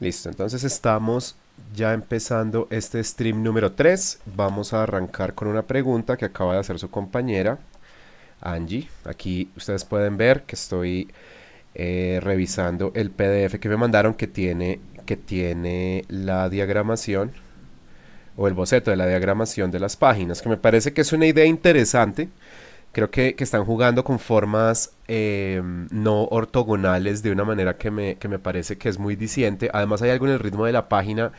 Listo, entonces estamos ya empezando este stream número 3. Vamos a arrancar con una pregunta que acaba de hacer su compañera, Angie. Aquí ustedes pueden ver que estoy eh, revisando el PDF que me mandaron que tiene, que tiene la diagramación o el boceto de la diagramación de las páginas, que me parece que es una idea interesante Creo que, están jugando con formas eh, no ortogonales de una manera que me, parece que es muy disidente. Además hay algo en el ritmo de la página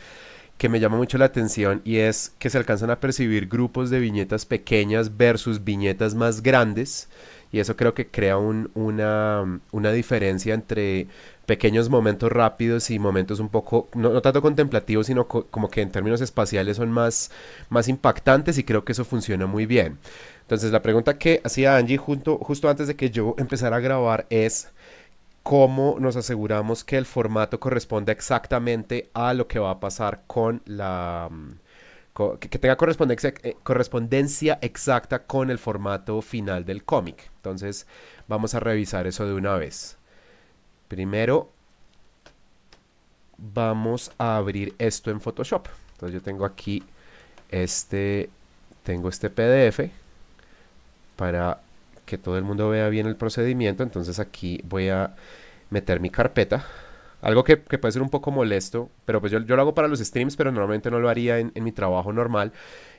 que me llama mucho la atención y es que se alcanzan a percibir grupos de viñetas pequeñas versus viñetas más grandes y eso creo que crea una, una diferencia entre pequeños momentos rápidos y momentos un poco, no, tanto contemplativos, sino como que en términos espaciales son más, más impactantes y creo que eso funciona muy bien. Entonces la pregunta que hacía Angie justo antes de que yo empezara a grabar es cómo nos aseguramos que el formato corresponda exactamente a lo que va a pasar con la... Mm, que tenga correspondencia, eh, correspondencia exacta con el formato final del cómic. Entonces vamos a revisar eso de una vez. Primero vamos a abrir esto en Photoshop. Entonces yo tengo aquí este, tengo este PDF para que todo el mundo vea bien el procedimiento. Entonces aquí voy a meter mi carpeta. Algo que, puede ser un poco molesto, pero pues yo, lo hago para los streams, pero normalmente no lo haría en mi trabajo normal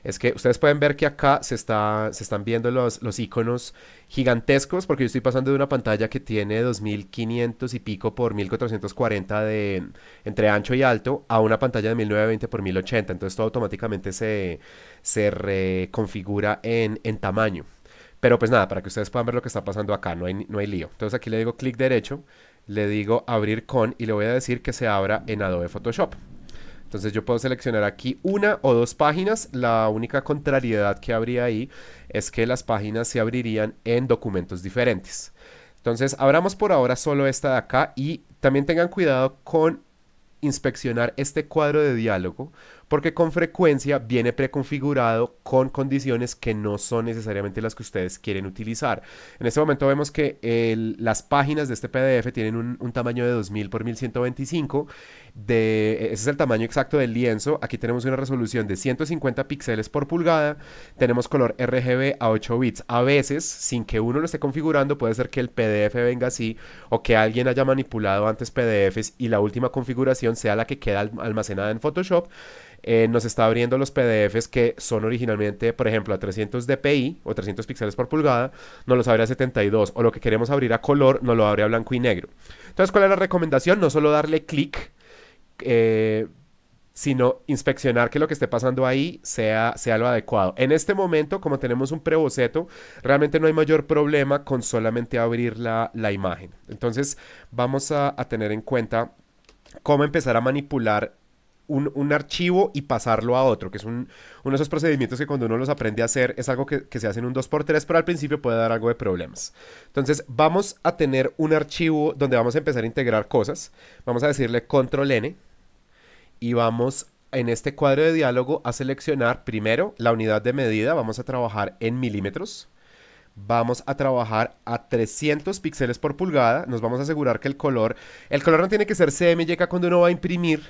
es que ustedes pueden ver que acá se, están viendo los, iconos gigantescos, porque yo estoy pasando de una pantalla que tiene 2500 y pico por 1440 de, entre ancho y alto a una pantalla de 1920 por 1080. Entonces todo automáticamente se, reconfigura en, en tamaño. Pero pues nada, para que ustedes puedan ver lo que está pasando acá, no hay, no hay lío. Entonces aquí le digo clic derecho, le digo abrir con y le voy a decir que se abra en Adobe Photoshop. Entonces yo puedo seleccionar aquí una o dos páginas. La única contrariedad que habría ahí es que las páginas se abrirían en documentos diferentes. Entonces abramos por ahora solo esta de acá y también tengan cuidado con inspeccionar este cuadro de diálogo porque con frecuencia viene preconfigurado con condiciones que no son necesariamente las que ustedes quieren utilizar. En este momento vemos que las páginas de este PDF tienen un, tamaño de 2000 por 1125, de, e, ese es el tamaño exacto del lienzo, aquí tenemos una resolución de 150 píxeles por pulgada, tenemos color RGB a 8 bits, a veces sin que uno lo esté configurando puede ser que el PDF venga así o que alguien haya manipulado antes PDFs y la última configuración sea la que queda almacenada en Photoshop. Eh, nos está abriendo los PDFs que son originalmente, por ejemplo, a 300 dpi o 300 píxeles por pulgada, nos los abre a 72 o lo que queremos abrir a color, nos lo abre a blanco y negro. Entonces, ¿cuál es la recomendación? No solo darle clic, eh, sino inspeccionar que lo que esté pasando ahí sea, sea lo adecuado. En este momento, como tenemos un preboceto, realmente no hay mayor problema con solamente abrir la, imagen. Entonces, vamos a tener en cuenta cómo empezar a manipular un, archivo y pasarlo a otro, que es uno de esos procedimientos que cuando uno los aprende a hacer es algo que, se hace en un 2x3, pero al principio puede dar algo de problemas. Entonces vamos a tener un archivo donde vamos a empezar a integrar cosas. Vamos a decirle control N y vamos en este cuadro de diálogo a seleccionar primero la unidad de medida. Vamos a trabajar en milímetros vamos a trabajar a 300 píxeles por pulgada, nos vamos a asegurar que el color, el color no tiene que ser CMYK cuando uno va a imprimir,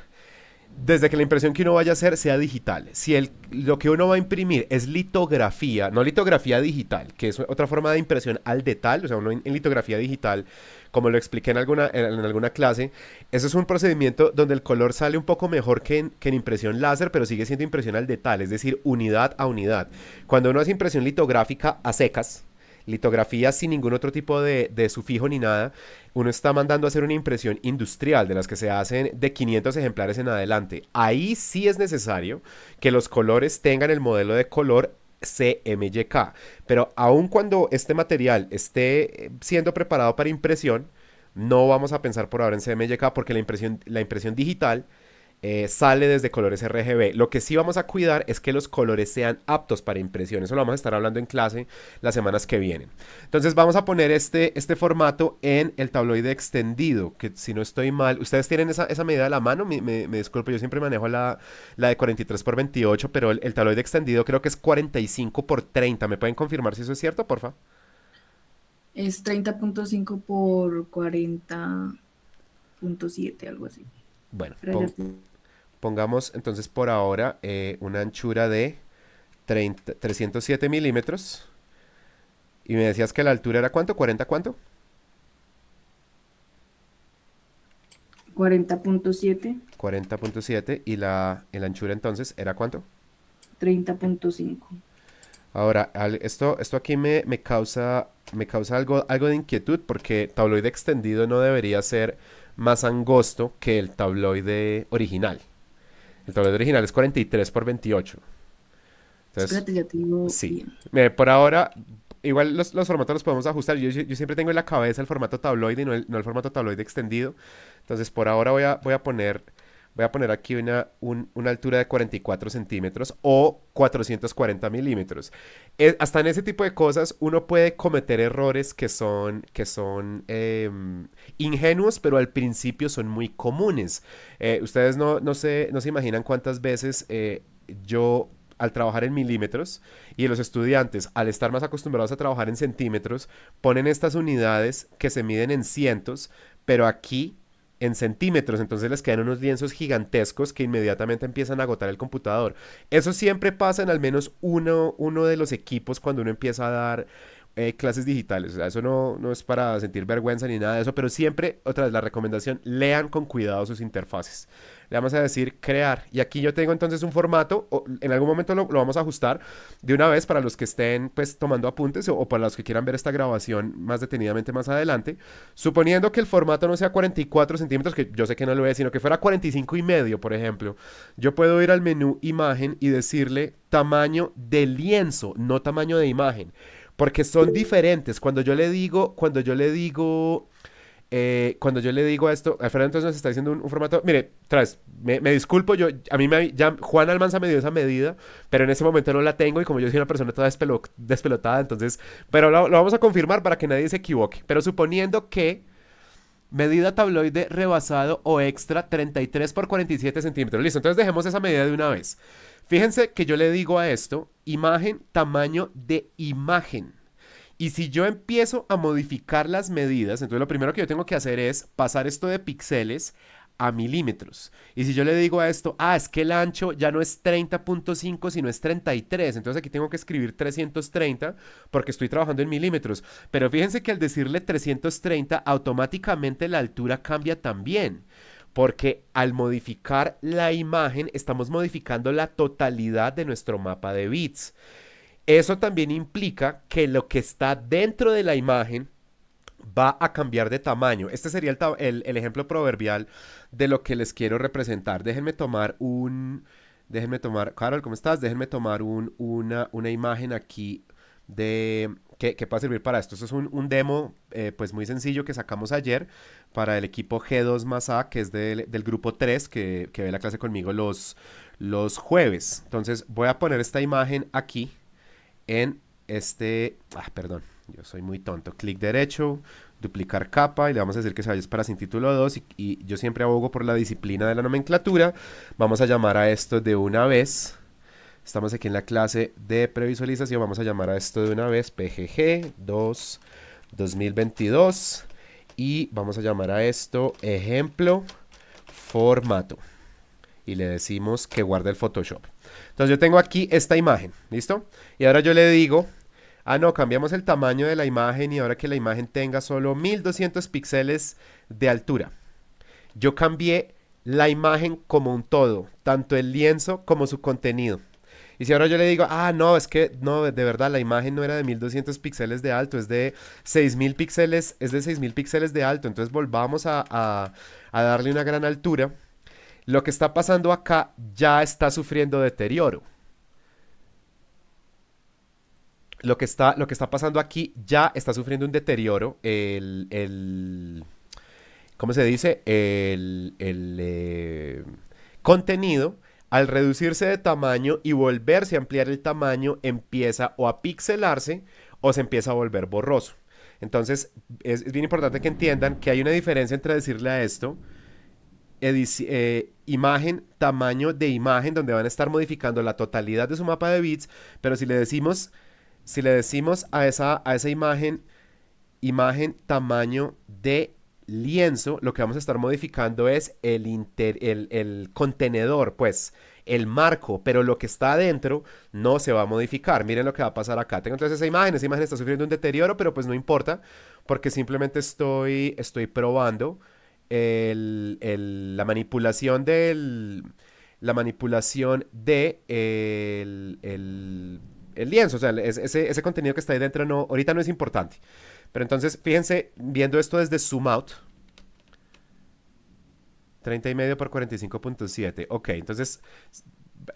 desde que la impresión que uno vaya a hacer sea digital. Si el, lo que uno va a imprimir es litografía, no litografía digital, que es otra forma de impresión al detalle, o sea, en, litografía digital, como lo expliqué en alguna, en, alguna clase, eso es un procedimiento donde el color sale un poco mejor que en, que en impresión láser, pero sigue siendo impresión al detalle, es decir, unidad a unidad. Cuando uno hace impresión litográfica a secas, litografía sin ningún otro tipo de, sufijo ni nada, uno está mandando a hacer una impresión industrial de las que se hacen de 500 ejemplares en adelante. Ahí sí es necesario que los colores tengan el modelo de color CMYK. Pero aun cuando este material esté eh, siendo preparado para impresión, no vamos a pensar por ahora en CMYK porque la impresión, la impresión digital eh, sale desde colores RGB. Lo que sí vamos a cuidar es que los colores sean aptos para impresión. Eso lo vamos a estar hablando en clase las semanas que vienen. Entonces vamos a poner este, este formato en el tabloide extendido, que si no estoy mal, ustedes tienen esa, medida a la mano, me, disculpo, yo siempre manejo la, la de 43 por 28, pero el, tabloide extendido creo que es 45 por 30. ¿Me pueden confirmar si eso es cierto, porfa? Es 30.5 por 40.7, algo así. Bueno, Pongamos entonces por ahora eh, una anchura de 30, 307 milímetros. Y me decías que la altura era cuánto, 40 cuánto? 40.7. 40.7 y la, anchura entonces era cuánto? 30.5. Ahora, esto, esto aquí me, me causa, me causa algo, algo de inquietud porque tabloide extendido no debería ser más angosto que el tabloide original. El tabloide original es 43 por 28. Es Espérate, Sí. por ahora, igual los, formatos los podemos ajustar. Yo, siempre tengo en la cabeza el formato tabloide y no el, formato tabloide extendido. Entonces, por ahora voy voy a poner voy a poner aquí una, una altura de 44 centímetros o 440 milímetros. Eh, hasta en ese tipo de cosas uno puede cometer errores que son, que son em, ingenuos, pero al principio son muy comunes. Eh, ustedes no, no, se, no se imaginan cuántas veces eh, yo al trabajar en milímetros y los estudiantes, al estar más acostumbrados a trabajar en centímetros, ponen estas unidades que se miden en cientos, pero aquí en centímetros, entonces les quedan unos lienzos gigantescos que inmediatamente empiezan a agotar el computador. Eso siempre pasa en al menos uno, uno de los equipos cuando uno empieza a dar eh, clases digitales. eso no, no es para sentir vergüenza ni nada de eso, pero siempre, otra vez, la recomendación, lean con cuidado sus interfaces le vamos a decir crear. Y aquí yo tengo entonces un formato, en algún momento lo, vamos a ajustar de una vez para los que estén pues tomando apuntes o, para los que quieran ver esta grabación más detenidamente más adelante. Suponiendo que el formato no sea 44 centímetros, que yo sé que no lo es, sino que fuera 45 y medio, por ejemplo, yo puedo ir al menú imagen y decirle tamaño de lienzo, no tamaño de imagen porque son diferentes. Cuando yo le digo, cuando yo le digo eh, cuando yo le digo esto, Alfredo entonces nos está diciendo un, formato, mire, traes, me, me, disculpo, yo, a mí me, Juan Almanza me dio esa medida, pero en ese momento no la tengo y como yo soy una persona toda despelotada, entonces, pero lo, lo, vamos a confirmar para que nadie se equivoque, pero suponiendo que medida tabloide rebasado o extra 33 por 47 centímetros, listo, entonces dejemos esa medida de una vez. Fíjense que yo le digo a esto, imagen, tamaño de imagen. Y si yo empiezo a modificar las medidas, entonces lo primero que yo tengo que hacer es pasar esto de píxeles a milímetros. Y si yo le digo a esto, ah, es que el ancho ya no es 30.5, sino es 33. Entonces aquí tengo que escribir 330 porque estoy trabajando en milímetros. Pero fíjense que al decirle 330, automáticamente la altura cambia también porque al modificar la imagen estamos modificando la totalidad de nuestro mapa de bits. Eso también implica que lo que está dentro de la imagen va a cambiar de tamaño. Este sería el, ejemplo proverbial de lo que les quiero representar. Déjenme tomar un... Déjenme tomar... Carol, ¿cómo estás? Déjenme tomar una, imagen aquí de... Que, va a servir para esto. Esto es un, demo eh, pues muy sencillo que sacamos ayer para el equipo G2 más A, que es del, grupo 3, que, ve la clase conmigo los jueves. Entonces voy a poner esta imagen aquí en este, ah, perdón, yo soy muy tonto, clic derecho, duplicar capa y le vamos a decir que se vaya para sin título 2 y, y, yo siempre abogo por la disciplina de la nomenclatura, vamos a llamar a esto de una vez, estamos aquí en la clase de previsualización, vamos a llamar a esto de una vez PGG 2 2022 y vamos a llamar a esto ejemplo formato y le decimos que guarde el Photoshop. Entonces yo tengo aquí esta imagen, ¿listo? Y ahora yo le digo, ah no, cambiamos el tamaño de la imagen y ahora que la imagen tenga solo 1200 píxeles de altura. Yo cambié la imagen como un todo, tanto el lienzo como su contenido. Y si ahora yo le digo, ah, no, es que no, de verdad, la imagen no era de 1200 píxeles de alto, es de 6000 píxeles, es de 6000 píxeles de alto, entonces volvamos a, a darle una gran altura lo que está pasando acá ya está sufriendo deterioro. Lo que está, lo que está pasando aquí ya está sufriendo un deterioro. El, ¿cómo se dice? El, eh, contenido al reducirse de tamaño y volverse a ampliar el tamaño empieza o a pixelarse o se empieza a volver borroso. Entonces es, bien importante que entiendan que hay una diferencia entre decirle a esto eh, imagen, tamaño de imagen, donde van a estar modificando la totalidad de su mapa de bits, pero si le decimos, si le decimos a esa, a esa imagen, imagen, tamaño de lienzo, lo que vamos a estar modificando es el, el, el contenedor, pues, el marco, pero lo que está adentro no se va a modificar. Miren lo que va a pasar acá. Tengo entonces esa imagen, esa imagen está sufriendo un deterioro, pero pues no importa, porque simplemente estoy, estoy probando la manipulación del la manipulación de el, lienzo, o sea, ese, ese, contenido que está ahí dentro no, ahorita no es importante. Pero entonces, fíjense, viendo esto desde zoom out, 30 y medio por 45.7, ok, entonces,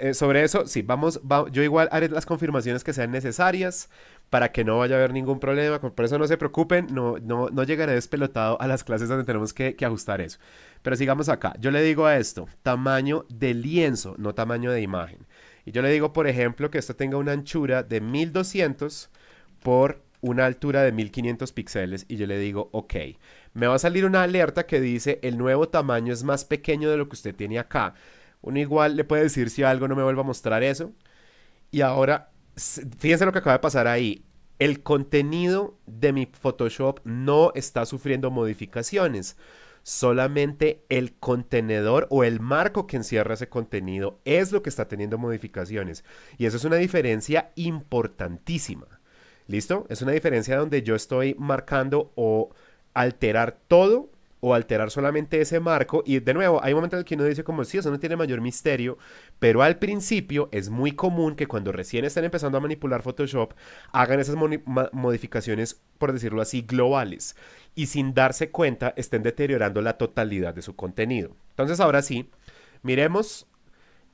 eh, sobre eso, sí, vamos, yo igual haré las confirmaciones que sean necesarias, para que no vaya a haber ningún problema. Por eso no se preocupen, no, no, llegaré despelotado a las clases donde tenemos que, ajustar eso. Pero sigamos acá. Yo le digo a esto, tamaño de lienzo, no tamaño de imagen. Y yo le digo, por ejemplo, que esto tenga una anchura de 1200 por una altura de 1500 píxeles. Y yo le digo, ok. Me va a salir una alerta que dice, el nuevo tamaño es más pequeño de lo que usted tiene acá. Uno igual le puede decir si algo no me vuelva a mostrar eso. Y ahora fíjense lo que acaba de pasar ahí. El contenido de mi Photoshop no está sufriendo modificaciones. Solamente el contenedor o el marco que encierra ese contenido es lo que está teniendo modificaciones. Y eso es una diferencia importantísima. ¿Listo? Es una diferencia donde yo estoy marcando o alterar todo o alterar solamente ese marco. Y de nuevo, hay momentos en que uno dice como, sí, eso no tiene mayor misterio, pero al principio es muy común que cuando recién están empezando a manipular Photoshop, hagan esas modificaciones, por decirlo así, globales, y sin darse cuenta estén deteriorando la totalidad de su contenido. Entonces ahora sí, miremos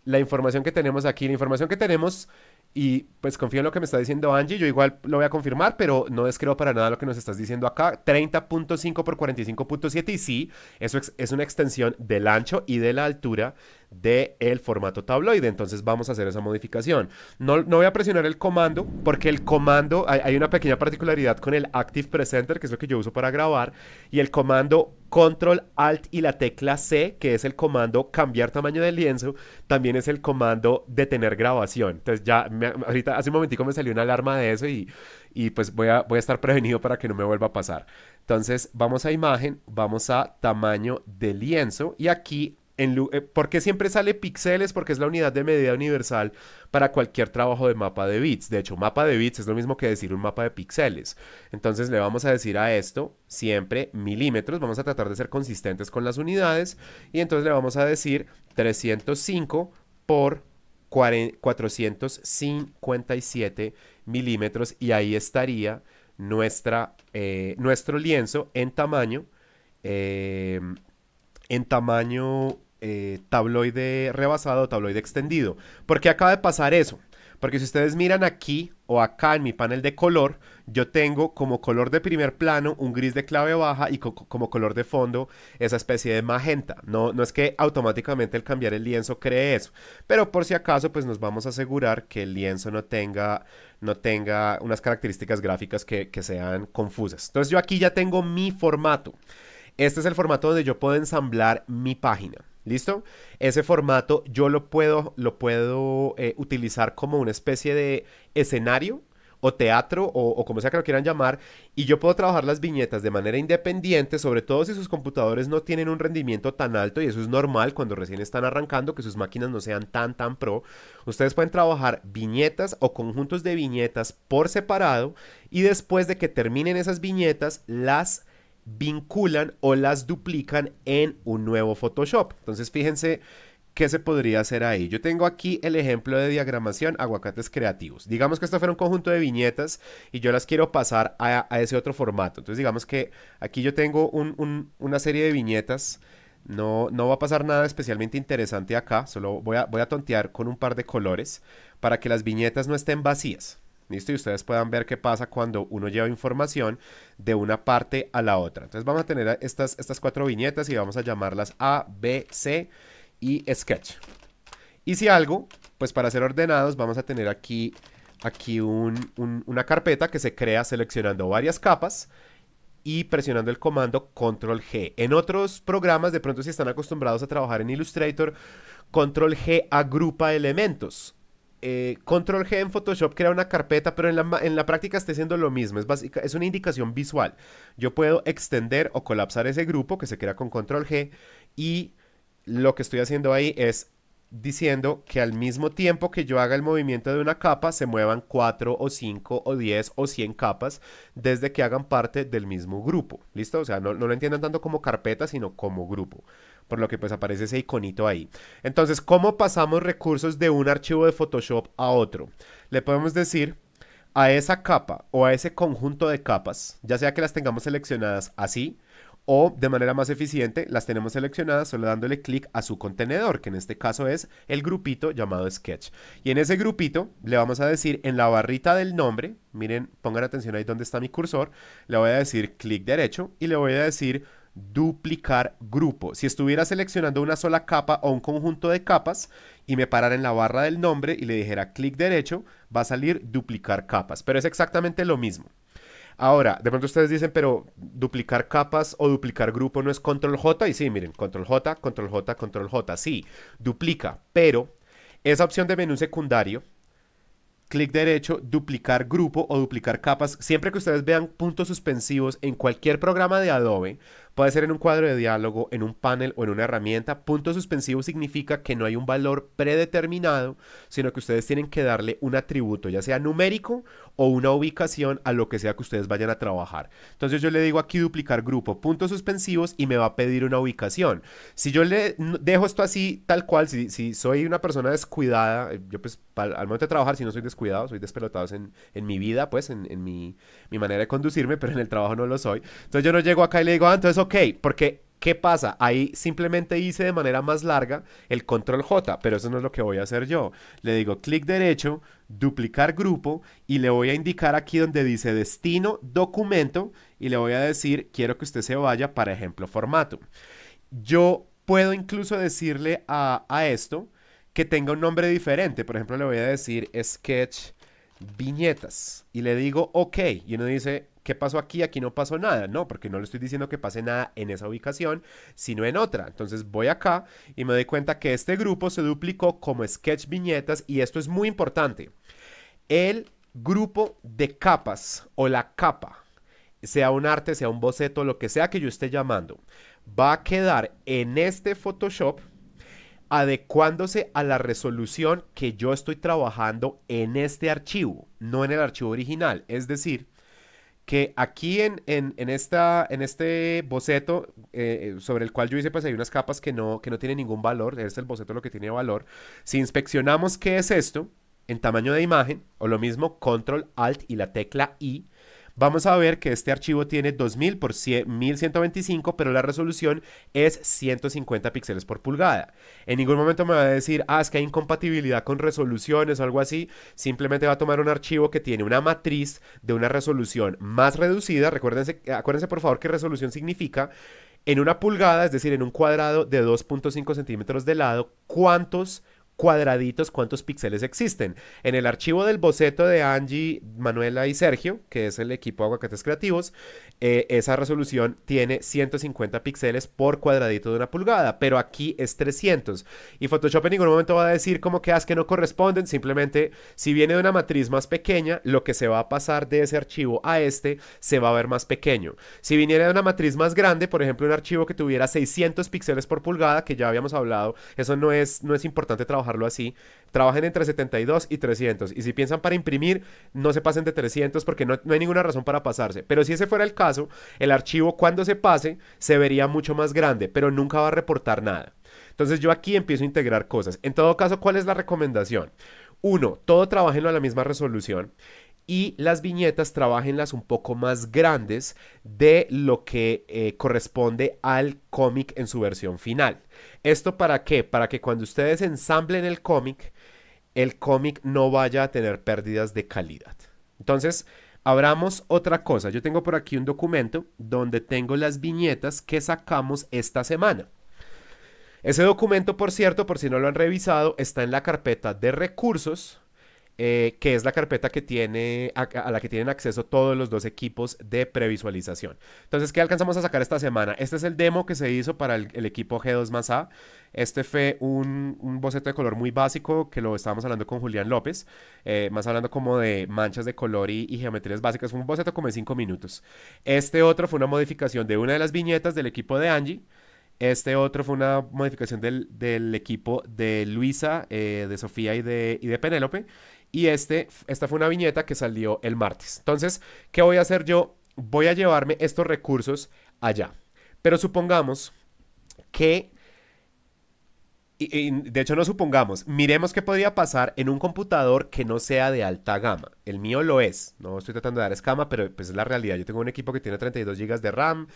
la información que tenemos aquí. La información que tenemos y pues confío en lo que me está diciendo Angie, yo igual lo voy a confirmar, pero no descreo para nada lo que nos estás diciendo acá. 30.5 por 45.7 y sí, eso es una extensión del ancho y de la altura del formato tabloide, entonces vamos a hacer esa modificación. No, no voy a presionar el comando, porque el comando, hay, hay una pequeña particularidad con el Active Presenter, que es lo que yo uso para grabar, y el comando Control Alt y la tecla C, que es el comando cambiar tamaño del lienzo, también es el comando detener grabación. Entonces ya ahorita hace un momentico me salió una alarma de eso y, y pues voy a, voy a estar prevenido para que no me vuelva a pasar. Entonces vamos a imagen, vamos a tamaño de lienzo y aquí en, eh, ¿Por qué siempre sale píxeles? Porque es la unidad de medida universal para cualquier trabajo de mapa de bits. De hecho, mapa de bits es lo mismo que decir un mapa de píxeles. Entonces le vamos a decir a esto siempre milímetros. Vamos a tratar de ser consistentes con las unidades. Y entonces le vamos a decir 305 por 457 milímetros y ahí estaría nuestra, eh, nuestro lienzo en tamaño, eh, en tamaño eh, tabloide rebasado, tabloide extendido. Porque acaba de pasar eso. Porque si ustedes miran aquí o acá en mi panel de color, yo tengo como color de primer plano un gris de clave baja y como color de fondo esa especie de magenta. No, no es que automáticamente el cambiar el lienzo cree eso, pero por si acaso pues nos vamos a asegurar que el lienzo no tenga, no tenga unas características gráficas que, que sean confusas. Entonces yo aquí ya tengo mi formato. Este es el formato donde yo puedo ensamblar mi página. ¿Listo? Ese formato yo lo puedo, lo puedo eh, utilizar como una especie de escenario o teatro o, o, como sea que lo quieran llamar y yo puedo trabajar las viñetas de manera independiente, sobre todo si sus computadores no tienen un rendimiento tan alto y eso es normal cuando recién están arrancando que sus máquinas no sean tan tan pro. Ustedes pueden trabajar viñetas o conjuntos de viñetas por separado y después de que terminen esas viñetas las vinculan o las duplican en un nuevo Photoshop. Entonces fíjense qué se podría hacer ahí. Yo tengo aquí el ejemplo de diagramación aguacates creativos. Digamos que esto fuera un conjunto de viñetas y yo las quiero pasar a, ese otro formato. Entonces digamos que aquí yo tengo una serie de viñetas. No, no, va a pasar nada especialmente interesante acá, solo voy a, voy a tontear con un par de colores para que las viñetas no estén vacías. Y ustedes puedan ver qué pasa cuando uno lleva información de una parte a la otra. Entonces vamos a tener estas, estas cuatro viñetas y vamos a llamarlas A, B, C y Sketch. Y si algo, pues para ser ordenados vamos a tener aquí, aquí una carpeta que se crea seleccionando varias capas y presionando el comando Control G. En otros programas, de pronto si están acostumbrados a trabajar en Illustrator, Control G agrupa elementos. Eh, control G en Photoshop crea una carpeta, pero en la, práctica está haciendo lo mismo. Es, básica, es una indicación visual. Yo puedo extender o colapsar ese grupo que se crea con control G y lo que estoy haciendo ahí es diciendo que al mismo tiempo que yo haga el movimiento de una capa, se muevan 4 o 5 o 10 o 100 capas desde que hagan parte del mismo grupo. ¿Listo? O sea, no, no lo entiendan tanto como carpeta, sino como grupo por lo que pues aparece ese iconito ahí. Entonces, ¿cómo pasamos recursos de un archivo de Photoshop a otro? Le podemos decir a esa capa o a ese conjunto de capas, ya sea que las tengamos seleccionadas así o de manera más eficiente, las tenemos seleccionadas solo dándole clic a su contenedor, que en este caso es el grupito llamado Sketch. Y en ese grupito le vamos a decir en la barrita del nombre, miren, pongan atención ahí donde está mi cursor, le voy a decir clic derecho y le voy a decir duplicar grupo. Si estuviera seleccionando una sola capa o un conjunto de capas y me parara en la barra del nombre y le dijera clic derecho, va a salir duplicar capas, pero es exactamente lo mismo. Ahora, de pronto ustedes dicen, pero duplicar capas o duplicar grupo no es control J. Y sí, miren, control J, control J, control J. Sí, duplica, pero esa opción de menú secundario, clic derecho, duplicar grupo o duplicar capas, siempre que ustedes vean puntos suspensivos en cualquier programa de Adobe, Puede ser en un cuadro de diálogo, en un panel o en una herramienta. Punto suspensivo significa que no hay un valor predeterminado, sino que ustedes tienen que darle un atributo, ya sea numérico o una ubicación a lo que sea que ustedes vayan a trabajar. Entonces yo le digo aquí duplicar grupo, puntos suspensivos y me va a pedir una ubicación. Si yo le dejo esto así tal cual, si, soy una persona descuidada, eh, yo pues al, momento de trabajar si no soy descuidado, soy despelotado en, mi vida, pues en, mi, mi, manera de conducirme, pero en el trabajo no lo soy. Entonces yo no llego acá y le digo, ah, entonces ok, porque ¿qué pasa? Ahí simplemente hice de manera más larga el control J, pero eso no es lo que voy a hacer yo. Le digo clic derecho, duplicar grupo y le voy a indicar aquí donde dice destino, documento y le voy a decir quiero que usted se vaya para ejemplo formato. Yo puedo incluso decirle a, esto que tenga un nombre diferente. Por ejemplo, le voy a decir sketch viñetas y le digo ok y uno dice ¿qué pasó aquí? Aquí no pasó nada, no, porque no le estoy diciendo que pase nada en esa ubicación, sino en otra. Entonces voy acá y me doy cuenta que este grupo se duplicó como sketch viñetas y esto es muy importante. El grupo de capas o la capa, sea un arte, sea un boceto, lo que sea que yo esté llamando, va a quedar en este Photoshop adecuándose a la resolución que yo estoy trabajando en este archivo, no en el archivo original. Es decir, que aquí en, esta, en este boceto, eh, eh, sobre el cual yo hice, pues hay unas capas que no, que no tienen ningún valor, es el boceto lo que tiene valor. Si inspeccionamos qué es esto, en tamaño de imagen, o lo mismo, control, alt y la tecla I, vamos a ver que este archivo tiene 2000 por 1125, pero la resolución es 150 píxeles por pulgada. En ningún momento me va a decir, ah, es que hay incompatibilidad con resoluciones o algo así. Simplemente va a tomar un archivo que tiene una matriz de una resolución más reducida. Recuérdense, acuérdense por favor qué resolución significa en una pulgada, es decir, en un cuadrado de 2.5 centímetros de lado, cuántos cuadraditos cuántos píxeles existen. En el archivo del boceto de Angie, Manuela y Sergio, que es el equipo de Aguacates Creativos, eh, esa resolución tiene 150 píxeles por cuadradito de una pulgada, pero aquí es 300. Y Photoshop en ningún momento va a decir como que haz ah, que no corresponden, simplemente si viene de una matriz más pequeña, lo que se va a pasar de ese archivo a este se va a ver más pequeño. Si viniera de una matriz más grande, por ejemplo, un archivo que tuviera 600 píxeles por pulgada, que ya habíamos hablado, eso no es, no es importante trabajar así, trabajen entre 72 y 300. Y si piensan para imprimir, no se pasen de 300 porque no, hay ninguna razón para pasarse. Pero si ese fuera el caso, el archivo cuando se pase se vería mucho más grande, pero nunca va a reportar nada. Entonces yo aquí empiezo a integrar cosas. En todo caso, ¿cuál es la recomendación? Uno, todo trabajenlo a la misma resolución y las viñetas las un poco más grandes de lo que eh, corresponde al cómic en su versión final. ¿Esto para qué? Para que cuando ustedes ensamblen el cómic, el cómic no vaya a tener pérdidas de calidad. Entonces, abramos otra cosa. Yo tengo por aquí un documento donde tengo las viñetas que sacamos esta semana. Ese documento, por cierto, por si no lo han revisado, está en la carpeta de recursos eh, que es la carpeta que tiene, a, la que tienen acceso todos los dos equipos de previsualización. Entonces, ¿qué alcanzamos a sacar esta semana? Este es el demo que se hizo para el, equipo G2 más A. Este fue un, boceto de color muy básico que lo estábamos hablando con Julián López, eh, más hablando como de manchas de color y, geometrías básicas. Fue un boceto como de 5 minutos. Este otro fue una modificación de una de las viñetas del equipo de Angie. Este otro fue una modificación del, equipo de Luisa, eh, de Sofía y de Penélope. Y este, esta fue una viñeta que salió el martes. Entonces, ¿qué voy a hacer yo? Voy a llevarme estos recursos allá. Pero supongamos que... de hecho, no supongamos, miremos qué podría pasar en un computador que no sea de alta gama. El mío lo es, no estoy tratando de dar escama, pero pues es la realidad. Yo tengo un equipo que tiene 32 GB de RAM,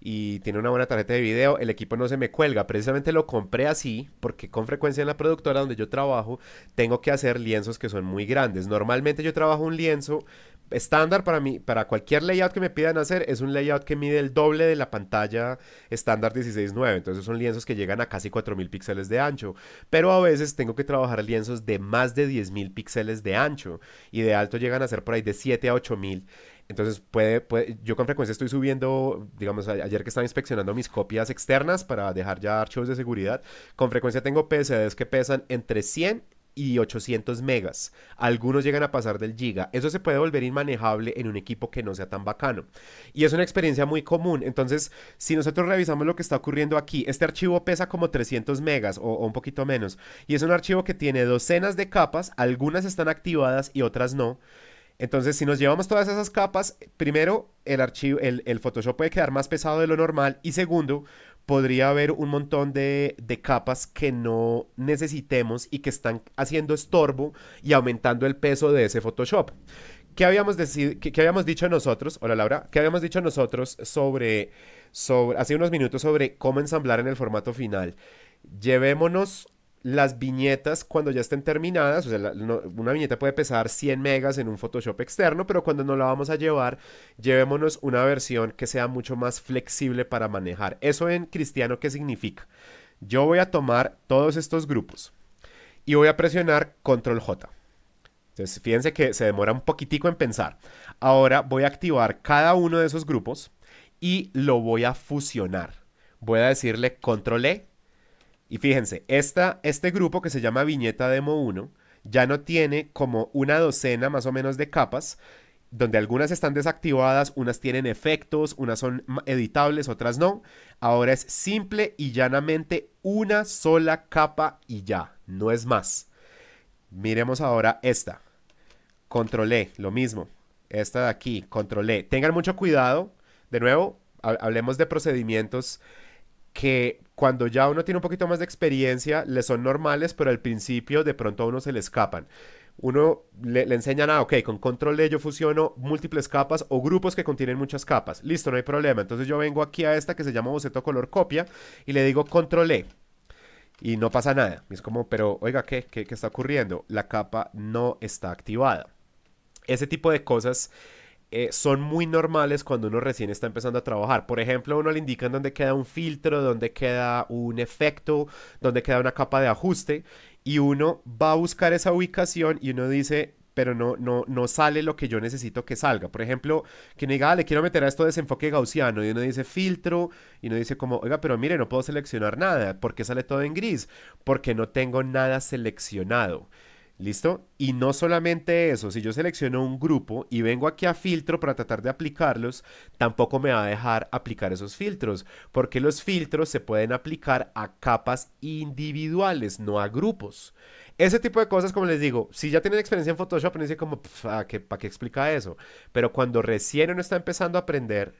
y tiene una buena tarjeta de video, el equipo no se me cuelga. Precisamente lo compré así porque con frecuencia en la productora donde yo trabajo tengo que hacer lienzos que son muy grandes. Normalmente yo trabajo un lienzo estándar para mí, para cualquier layout que me pidan hacer, es un layout que mide el doble de la pantalla estándar 16.9. Entonces son lienzos que llegan a casi 4.000 píxeles de ancho. Pero a veces tengo que trabajar lienzos de más de 10.000 píxeles de ancho y de alto llegan a ser por ahí de 7 a 8.000. Entonces, puede, yo con frecuencia estoy subiendo, digamos, ayer que estaba inspeccionando mis copias externas para dejar ya archivos de seguridad, con frecuencia tengo PSDs que pesan entre 100 y 800 megas. Algunos llegan a pasar del giga. Eso se puede volver inmanejable en un equipo que no sea tan bacano. Y es una experiencia muy común. Entonces, si nosotros revisamos lo que está ocurriendo aquí, este archivo pesa como 300 megas o un poquito menos. Y es un archivo que tiene docenas de capas. Algunas están activadas y otras no. Entonces, si nos llevamos todas esas capas, primero, el archivo, el, Photoshop puede quedar más pesado de lo normal. Y segundo, podría haber un montón de, de capas que no necesitemos y que están haciendo estorbo y aumentando el peso de ese Photoshop. ¿Qué habíamos, qué habíamos dicho nosotros? Hola Laura, ¿qué habíamos dicho nosotros sobre, sobre, hace unos minutos sobre cómo ensamblar en el formato final? Llevémonos las viñetas cuando ya estén terminadas, o sea, una viñeta puede pesar 100 megas en un Photoshop externo, pero cuando no la vamos a llevar, llevémonos una versión que sea mucho más flexible para manejar. Eso en cristiano, ¿qué significa? Yo voy a tomar todos estos grupos y voy a presionar control J. Entonces, fíjense que se demora un poquitico en pensar. Ahora voy a activar cada uno de esos grupos y lo voy a fusionar. Voy a decirle control E, y fíjense, esta, este grupo que se llama Viñeta Demo 1 ya no tiene como una docena más o menos de capas, donde algunas están desactivadas, unas tienen efectos, unas son editables, otras no. Ahora es simple y llanamente una sola capa y ya, no es más. Miremos ahora esta. Control e, lo mismo. Esta de aquí, control e. Tengan mucho cuidado. De nuevo, hablemos de procedimientos que cuando ya uno tiene un poquito más de experiencia, le son normales, pero al principio de pronto a uno se le escapan. Uno le, enseña nada. Ah, ok, con control e yo fusiono múltiples capas o grupos que contienen muchas capas. Listo, no hay problema. Entonces yo vengo aquí a esta que se llama boceto color copia y le digo control E y no pasa nada. Es como, pero oiga, qué, está ocurriendo? La capa no está activada. Ese tipo de cosas eh, son muy normales cuando uno recién está empezando a trabajar. Por ejemplo, uno le indican dónde queda un filtro, dónde queda un efecto, dónde queda una capa de ajuste y uno va a buscar esa ubicación y uno dice, pero no, no, no sale lo que yo necesito que salga. Por ejemplo, que diga, ah, le quiero meter a esto desenfoque gaussiano, y uno dice filtro, y uno dice como, oiga, pero mire, no puedo seleccionar nada, qué sale todo en gris? Porque no tengo nada seleccionado. ¿Listo? Y no solamente eso, si yo selecciono un grupo y vengo aquí a filtro para tratar de aplicarlos, tampoco me va a dejar aplicar esos filtros, porque los filtros se pueden aplicar a capas individuales, no a grupos. Ese tipo de cosas, como les digo, si ya tienen experiencia en Photoshop, sé como, ¿para qué, ¿para qué explica eso? Pero cuando recién uno está empezando a aprender,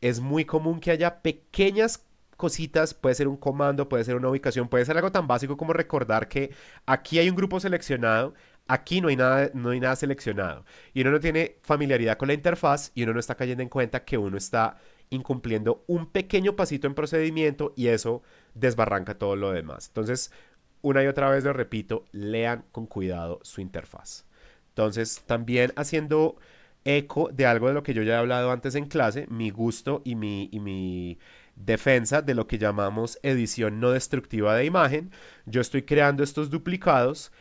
es muy común que haya pequeñas cositas, puede ser un comando, puede ser una ubicación, puede ser algo tan básico como recordar que aquí hay un grupo seleccionado, aquí no hay nada, no hay nada seleccionado. Y uno no tiene familiaridad con la interfaz y uno no está cayendo en cuenta que uno está incumpliendo un pequeño pasito en procedimiento y eso desbarranca todo lo demás. Entonces, una y otra vez lo repito, lean con cuidado su interfaz. Entonces, también haciendo eco de algo de lo que yo ya he hablado antes en clase, mi gusto y mi, y mi defensa de lo que llamamos edición no destructiva de imagen. Yo estoy creando estos duplicados,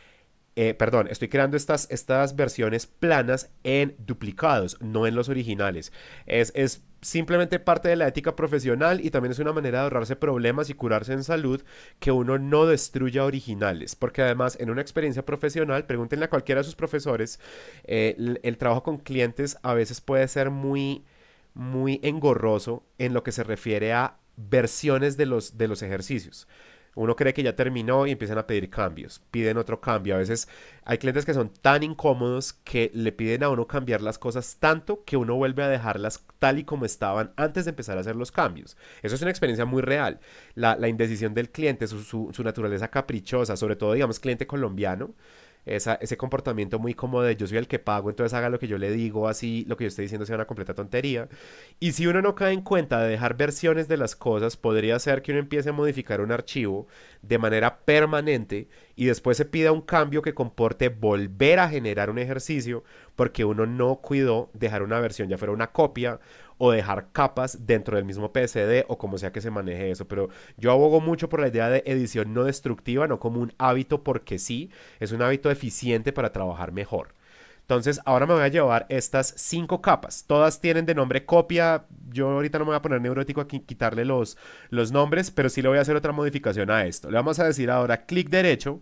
eh, perdón, estoy creando estas, estas versiones planas en duplicados, no en los originales. Es, simplemente parte de la ética profesional y también es una manera de ahorrarse problemas y curarse en salud que uno no destruya originales, porque además en una experiencia profesional, pregúntenle a cualquiera de sus profesores, el, eh, el trabajo con clientes a veces puede ser muy muy engorroso en lo que se refiere a versiones de los, de los ejercicios. Uno cree que ya terminó y empiezan a pedir cambios, piden otro cambio. A veces hay clientes que son tan incómodos que le piden a uno cambiar las cosas tanto que uno vuelve a dejarlas tal y como estaban antes de empezar a hacer los cambios. Eso es una experiencia muy real. La, indecisión del cliente, su, su naturaleza caprichosa, sobre todo digamos cliente colombiano, ese comportamiento muy cómodo de yo soy el que pago, entonces haga lo que yo le digo, así lo que yo estoy diciendo sea una completa tontería. Y si uno no cae en cuenta de dejar versiones de las cosas, podría ser que uno empiece a modificar un archivo de manera permanente y después se pida un cambio que comporte volver a generar un ejercicio porque uno no cuidó dejar una versión, ya fuera una copia o dejar capas dentro del mismo PSD o como sea que se maneje eso. Pero yo abogo mucho por la idea de edición no destructiva, no como un hábito porque sí, es un hábito eficiente para trabajar mejor. Entonces, ahora me voy a llevar estas cinco capas. Todas tienen de nombre copia. Yo ahorita no me voy a poner neurótico a quitarle los, los nombres, pero sí le voy a hacer otra modificación a esto. Le vamos a decir ahora clic derecho,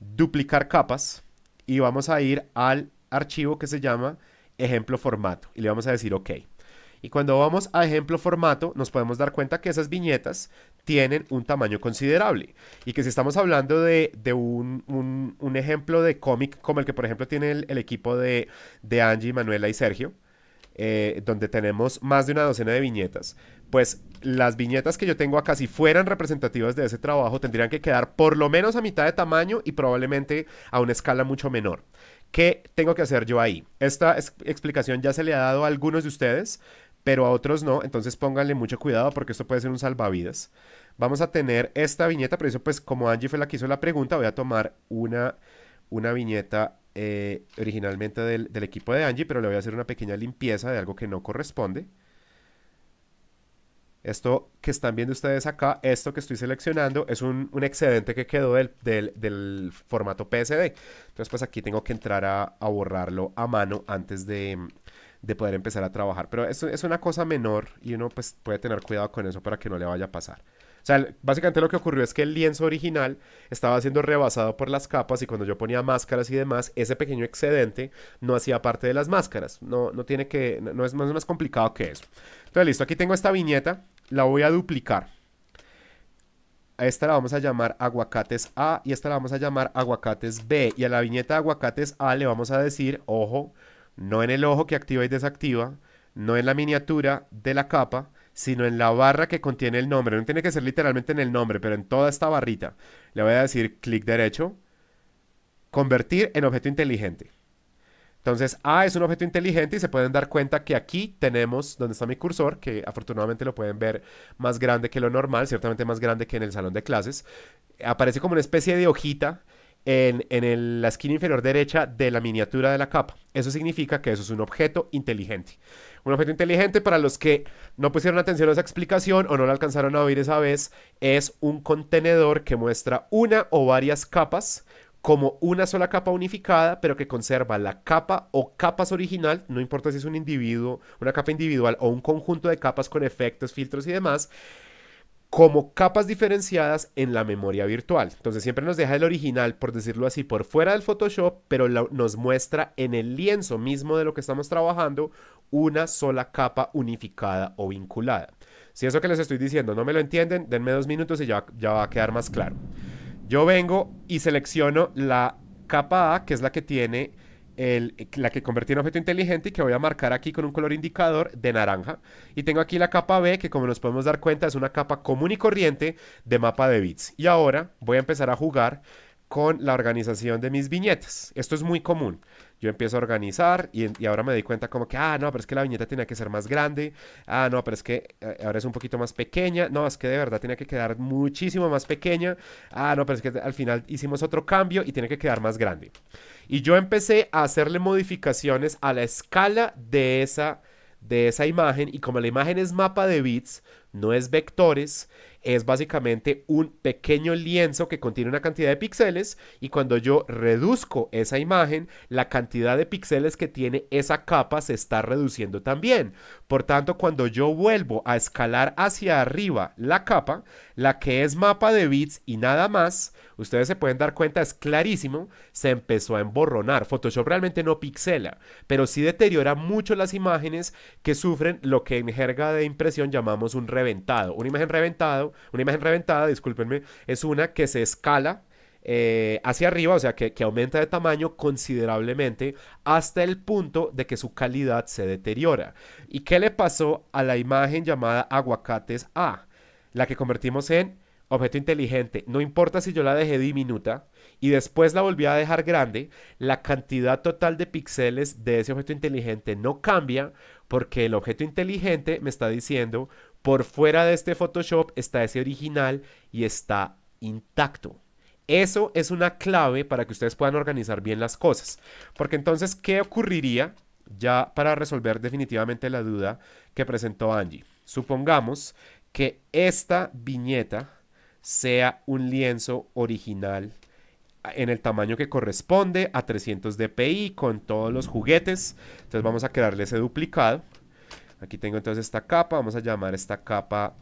duplicar capas, y vamos a ir al archivo que se llama ejemplo formato. Y le vamos a decir OK. Y cuando vamos a ejemplo formato, nos podemos dar cuenta que esas viñetas tienen un tamaño considerable. Y que si estamos hablando de, un, ejemplo de cómic como el que, por ejemplo, tiene el, equipo de, Angie, Manuela y Sergio, eh, donde tenemos más de una docena de viñetas, pues las viñetas que yo tengo acá, si fueran representativas de ese trabajo, tendrían que quedar por lo menos a mitad de tamaño y probablemente a una escala mucho menor. ¿Qué tengo que hacer yo ahí? Esta explicación ya se le ha dado a algunos de ustedes, pero a otros no. Entonces pónganle mucho cuidado porque esto puede ser un salvavidas. Vamos a tener esta viñeta, pero eso pues como Angie fue la que hizo la pregunta, voy a tomar una, una viñeta eh, originalmente del, equipo de Angie, pero le voy a hacer una pequeña limpieza de algo que no corresponde. Esto que están viendo ustedes acá, esto que estoy seleccionando, es un, excedente que quedó del, formato PSD. Entonces, pues aquí tengo que entrar a borrarlo a mano antes de, de poder empezar a trabajar. Pero eso es una cosa menor y uno pues puede tener cuidado con eso para que no le vaya a pasar. O sea, básicamente lo que ocurrió es que el lienzo original estaba siendo rebasado por las capas y cuando yo ponía máscaras y demás, ese pequeño excedente no hacía parte de las máscaras. No, no tiene que, no es, más complicado que eso. Entonces, listo, aquí tengo esta viñeta, la voy a duplicar. A esta la vamos a llamar aguacates A y esta la vamos a llamar aguacates B. Y a la viñeta aguacates A le vamos a decir, ojo, no en el ojo que activa y desactiva, no en la miniatura de la capa, sino en la barra que contiene el nombre. No tiene que ser literalmente en el nombre, pero en toda esta barrita. Le voy a decir clic derecho, convertir en objeto inteligente. Entonces A es un objeto inteligente y se pueden dar cuenta que aquí tenemos donde está mi cursor, que afortunadamente lo pueden ver más grande que lo normal, ciertamente más grande que en el salón de clases. Aparece como una especie de hojita en, la esquina inferior derecha de la miniatura de la capa. Eso significa que eso es un objeto inteligente. Un objeto inteligente, para los que no pusieron atención a esa explicación o no la alcanzaron a oír esa vez, es un contenedor que muestra una o varias capas como una sola capa unificada, pero que conserva la capa o capas original, no importa si es un individuo, una capa individual o un conjunto de capas con efectos, filtros y demás, como capas diferenciadas en la memoria virtual. Entonces siempre nos deja el original, por decirlo así, por fuera del Photoshop, pero nos muestra en el lienzo mismo de lo que estamos trabajando una sola capa unificada o vinculada. Si eso que les estoy diciendo no me lo entienden, denme dos minutos y ya va a quedar más claro. Yo vengo y selecciono la capa A, que es la que tiene la que convertí en objeto inteligente y que voy a marcar aquí con un color indicador de naranja. Y tengo aquí la capa B, que como nos podemos dar cuenta es una capa común y corriente de mapa de bits. Y ahora voy a empezar a jugar con la organización de mis viñetas. Esto es muy común. Yo empiezo a organizar y, ahora me doy cuenta como que, ah, no, pero es que la viñeta tenía que ser más grande, ah, no, pero es que eh, ahora es un poquito más pequeña, no, es que de verdad tenía que quedar muchísimo más pequeña, ah, no, pero es que al final hicimos otro cambio y tiene que quedar más grande. Y yo empecé a hacerle modificaciones a la escala de esa, de esa imagen y como la imagen es mapa de bits, no es vectores, es básicamente un pequeño lienzo que contiene una cantidad de píxeles y cuando yo reduzco esa imagen, la cantidad de píxeles que tiene esa capa se está reduciendo también. Por tanto, cuando yo vuelvo a escalar hacia arriba la capa, la que es mapa de bits y nada más, ustedes se pueden dar cuenta, es clarísimo, se empezó a emborronar. Photoshop realmente no pixela, pero sí deteriora mucho las imágenes que sufren lo que en jerga de impresión llamamos un reventado. Una imagen reventado, una imagen reventada, discúlpenme, es una que se escala eh, hacia arriba, o sea que, que aumenta de tamaño considerablemente hasta el punto de que su calidad se deteriora. ¿Y qué le pasó a la imagen llamada aguacates A? La que convertimos en objeto inteligente. No importa si yo la dejé diminuta y después la volví a dejar grande, la cantidad total de píxeles de ese objeto inteligente no cambia porque el objeto inteligente me está diciendo, por fuera de este Photoshop está ese original y está intacto. Eso es una clave para que ustedes puedan organizar bien las cosas. Porque entonces, ¿qué ocurriría ya para resolver definitivamente la duda que presentó Angie? Supongamos que esta viñeta sea un lienzo original en el tamaño que corresponde a 300 dpi con todos los juguetes. Entonces vamos a crearle ese duplicado. Aquí tengo entonces esta capa, vamos a llamar esta capa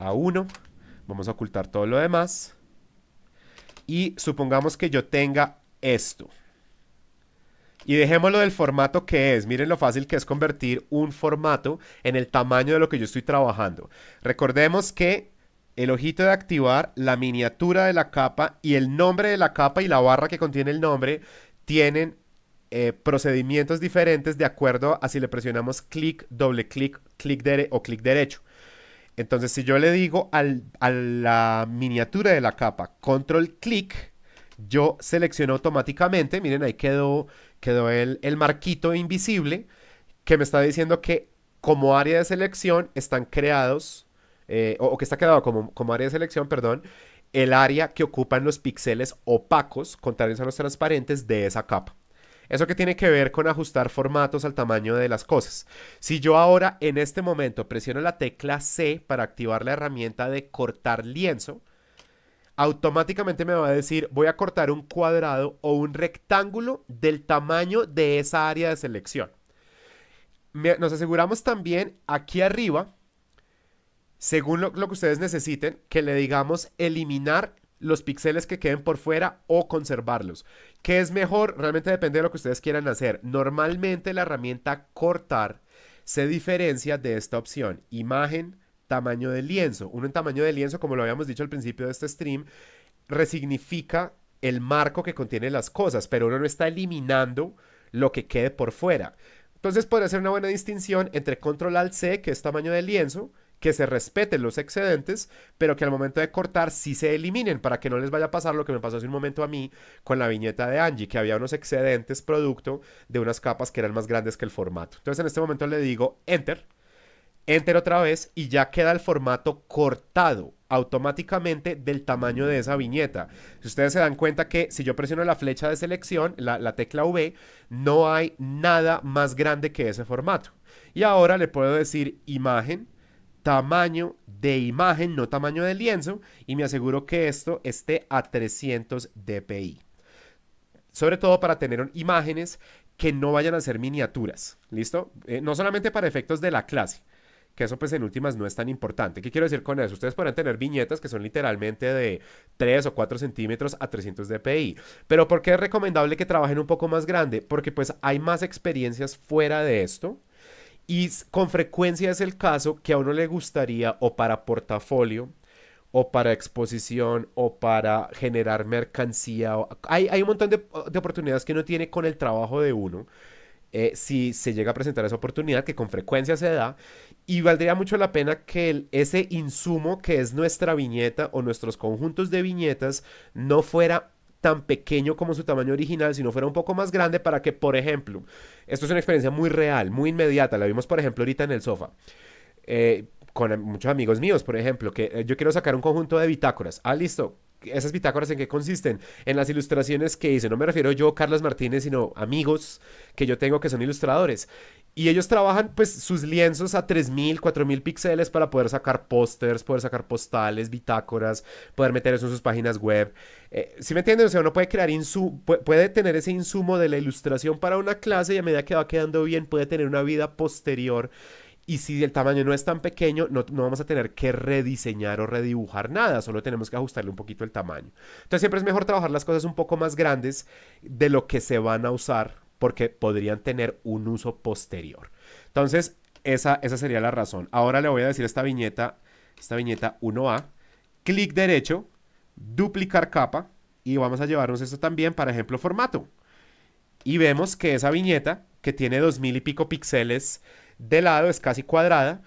A1. Vamos a ocultar todo lo demás. Y supongamos que yo tenga esto. Y dejémoslo del formato que es. Miren lo fácil que es convertir un formato en el tamaño de lo que yo estoy trabajando. Recordemos que el ojito de activar, la miniatura de la capa y el nombre de la capa y la barra que contiene el nombre tienen eh, procedimientos diferentes de acuerdo a si le presionamos clic, doble clic, clic o clic derecho. Entonces, si yo le digo al, a la miniatura de la capa, control clic, yo selecciono automáticamente, miren, ahí quedó, quedó el, marquito invisible que me está diciendo que como área de selección están creados, eh, o, que está quedado como, como área de selección, perdón, el área que ocupan los píxeles opacos, contrarios a los transparentes, de esa capa. ¿Eso que tiene que ver con ajustar formatos al tamaño de las cosas? Si yo ahora en este momento presiono la tecla C para activar la herramienta de cortar lienzo, automáticamente me va a decir voy a cortar un cuadrado o un rectángulo del tamaño de esa área de selección. Nos aseguramos también aquí arriba, según lo, que ustedes necesiten, que le digamos eliminar los píxeles que queden por fuera o conservarlos. ¿Qué es mejor? Realmente depende de lo que ustedes quieran hacer. Normalmente la herramienta cortar se diferencia de esta opción. Imagen, tamaño de lienzo. Uno en tamaño de lienzo, como lo habíamos dicho al principio de este stream, resignifica el marco que contiene las cosas, pero uno no está eliminando lo que quede por fuera. Entonces puede ser una buena distinción entre control al C, que es tamaño de lienzo, que se respeten los excedentes, pero que al momento de cortar sí se eliminen para que no les vaya a pasar lo que me pasó hace un momento a mí con la viñeta de Angie, que había unos excedentes producto de unas capas que eran más grandes que el formato. Entonces en este momento le digo enter, enter otra vez y ya queda el formato cortado automáticamente del tamaño de esa viñeta. Si ustedes se dan cuenta que si yo presiono la flecha de selección, la, la, tecla V, no hay nada más grande que ese formato. Y ahora le puedo decir imagen, tamaño de imagen, no tamaño de lienzo, y me aseguro que esto esté a 300 dpi. Sobre todo para tener imágenes que no vayan a ser miniaturas, ¿listo? Eh, no solamente para efectos de la clase, que eso pues en últimas no es tan importante. ¿Qué quiero decir con eso? Ustedes pueden tener viñetas que son literalmente de 3 o 4 centímetros a 300 dpi. Pero ¿por qué es recomendable que trabajen un poco más grande? Porque pues hay más experiencias fuera de esto y con frecuencia es el caso que a uno le gustaría o para portafolio o para exposición o para generar mercancía. Hay, un montón de, oportunidades que uno tiene con el trabajo de uno. Eh, si se llega a presentar esa oportunidad, que con frecuencia se da, y valdría mucho la pena que ese insumo que es nuestra viñeta o nuestros conjuntos de viñetas no fuera tan pequeño como su tamaño original, sino fuera un poco más grande para que, por ejemplo, esto es una experiencia muy real, muy inmediata, la vimos, por ejemplo, ahorita en el sofá. Eh, con muchos amigos míos, por ejemplo, que eh, yo quiero sacar un conjunto de bitácoras. Ah, listo, esas bitácoras en qué consisten, en las ilustraciones que hice. No me refiero yo, Carlos Martínez, sino amigos que yo tengo que son ilustradores. Y ellos trabajan pues sus lienzos a 3000, 4000 píxeles para poder sacar pósters, poder sacar postales, bitácoras, poder meter eso en sus páginas web. Si eh, ¿Sí me entienden? O sea, uno puede crear puede tener ese insumo de la ilustración para una clase y a medida que va quedando bien puede tener una vida posterior. Y si el tamaño no es tan pequeño, no, no, vamos a tener que rediseñar o redibujar nada, solo tenemos que ajustarle un poquito el tamaño. Entonces siempre es mejor trabajar las cosas un poco más grandes de lo que se van a usar porque podrían tener un uso posterior. Entonces, esa, esa sería la razón. Ahora le voy a decir esta viñeta, esta viñeta 1A, clic derecho, duplicar capa y vamos a llevarnos esto también para ejemplo formato. Y vemos que esa viñeta, que tiene dos mil y pico píxeles de lado, es casi cuadrada,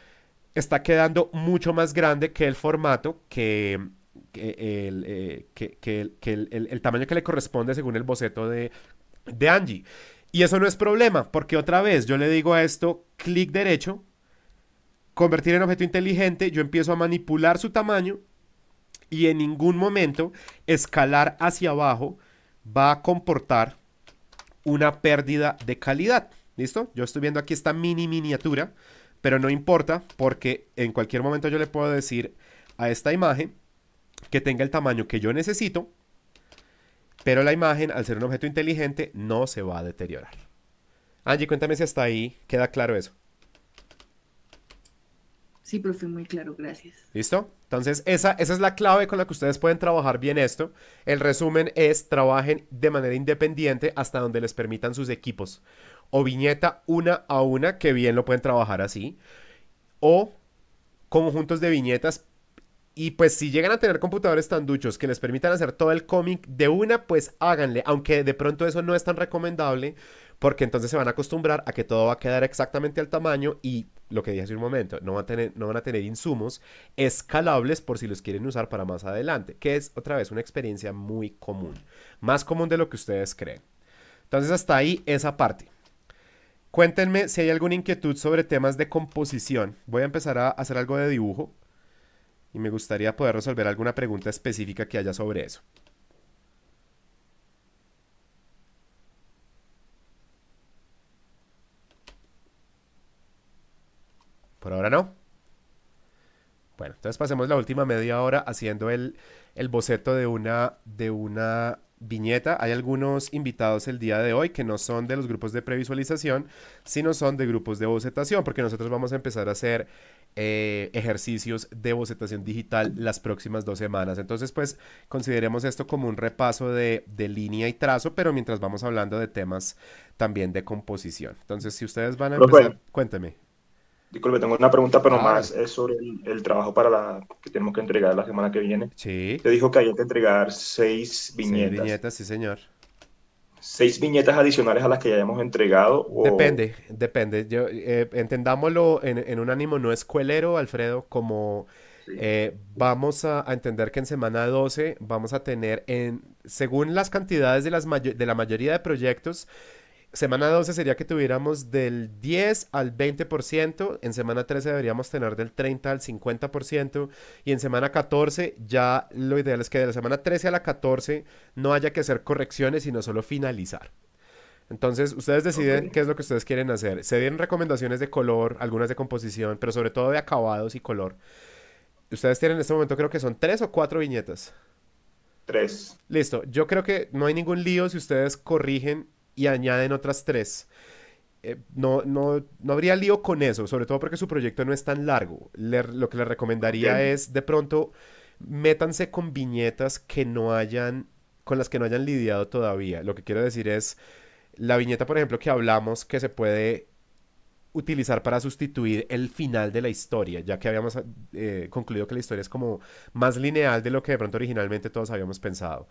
está quedando mucho más grande que el formato que, eh, el, que, tamaño que le corresponde según el boceto de, de Angie. Y eso no es problema, porque otra vez yo le digo a esto clic derecho, convertir en objeto inteligente, yo empiezo a manipular su tamaño y en ningún momento escalar hacia abajo va a comportar una pérdida de calidad. ¿Listo? Yo estoy viendo aquí esta mini miniatura, pero no importa porque en cualquier momento yo le puedo decir a esta imagen que tenga el tamaño que yo necesito pero la imagen, al ser un objeto inteligente, no se va a deteriorar. Angie, cuéntame si hasta ahí queda claro eso. Sí, profe, muy claro, gracias. ¿Listo? Entonces, esa, esa es la clave con la que ustedes pueden trabajar bien esto. El resumen es, trabajen de manera independiente hasta donde les permitan sus equipos. O viñeta una a una, que bien lo pueden trabajar así. O conjuntos de viñetas, y pues si llegan a tener computadores tan duchos que les permitan hacer todo el cómic de una, pues háganle, aunque de pronto eso no es tan recomendable, porque entonces se van a acostumbrar a que todo va a quedar exactamente al tamaño y lo que dije hace un momento, no van a tener, no van a tener insumos escalables por si los quieren usar para más adelante, que es otra vez una experiencia muy común, más común de lo que ustedes creen. Entonces hasta ahí esa parte. Cuéntenme si hay alguna inquietud sobre temas de composición. Voy a empezar a hacer algo de dibujo y me gustaría poder resolver alguna pregunta específica que haya sobre eso. Por ahora no. Bueno, entonces pasemos la última media hora haciendo el, boceto de una, de una viñeta. Hay algunos invitados el día de hoy que no son de los grupos de previsualización, sino son de grupos de bocetación, porque nosotros vamos a empezar a hacer eh, ejercicios de bocetación digital las próximas dos semanas. Entonces, pues consideremos esto como un repaso de, de línea y trazo, pero mientras vamos hablando de temas también de composición. Entonces, si ustedes van a pues empezar, cuénteme. Disculpe, tengo una pregunta, pero ah, más es sobre el, trabajo para la que tenemos que entregar la semana que viene. Sí. Te dijo que hay que entregar seis viñetas. Seis viñetas, sí, señor. ¿Seis viñetas adicionales a las que ya hemos entregado? Depende, depende. Eh, entendámoslo en, un ánimo no escuelero, Alfredo, como eh, vamos a, entender que en semana 12 vamos a tener, en, según las cantidades de, las de la mayoría de proyectos, Semana 12 sería que tuviéramos del 10 al 20%, en semana 13 deberíamos tener del 30 al 50% y en semana 14 ya lo ideal es que de la semana 13 a la 14 no haya que hacer correcciones, sino solo finalizar. Entonces, ustedes deciden qué es lo que ustedes quieren hacer. Se dieron recomendaciones de color, algunas de composición, pero sobre todo de acabados y color. Ustedes tienen en este momento creo que son tres o cuatro viñetas. Tres. Listo. Yo creo que no hay ningún lío si ustedes corrigen y añaden otras tres. Eh, no, no, no, habría lío con eso, sobre todo porque su proyecto no es tan largo. lo que le recomendaría es, de pronto, métanse con viñetas que no hayan, con las que no hayan lidiado todavía. Lo que quiero decir es, la viñeta, por ejemplo, que hablamos, que se puede utilizar para sustituir el final de la historia, ya que habíamos eh, concluido que la historia es como más lineal de lo que de pronto originalmente todos habíamos pensado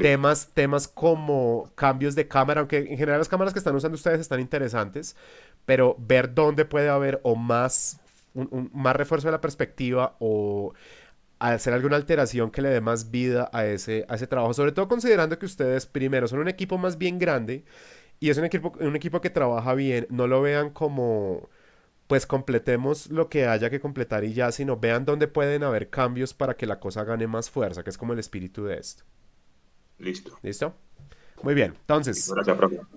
temas, temas como cambios de cámara, aunque en general las cámaras que están usando ustedes están interesantes, pero ver dónde puede haber o más, más refuerzo de la perspectiva o hacer alguna alteración que le dé más vida a ese, a ese trabajo, sobre todo considerando que ustedes primero son un equipo más bien grande y es un equipo, un equipo que trabaja bien, no lo vean como pues completemos lo que haya que completar y ya, sino vean dónde pueden haber cambios para que la cosa gane más fuerza, que es como el espíritu de esto. Listo. ¿Listo? Muy bien, entonces.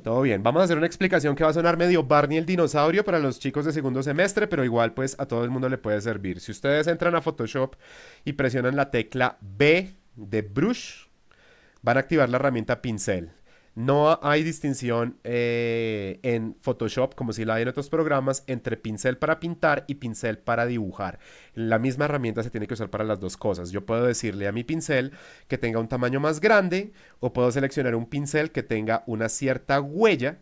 Todo bien. Vamos a hacer una explicación que va a sonar medio Barney el dinosaurio para los chicos de segundo semestre, pero igual pues a todo el mundo le puede servir. Si ustedes entran a Photoshop y presionan la tecla B de Brush, van a activar la herramienta pincel. No hay distinción eh, en Photoshop, como si la hay en otros programas, entre pincel para pintar y pincel para dibujar. La misma herramienta se tiene que usar para las dos cosas. Yo puedo decirle a mi pincel que tenga un tamaño más grande o puedo seleccionar un pincel que tenga una cierta huella.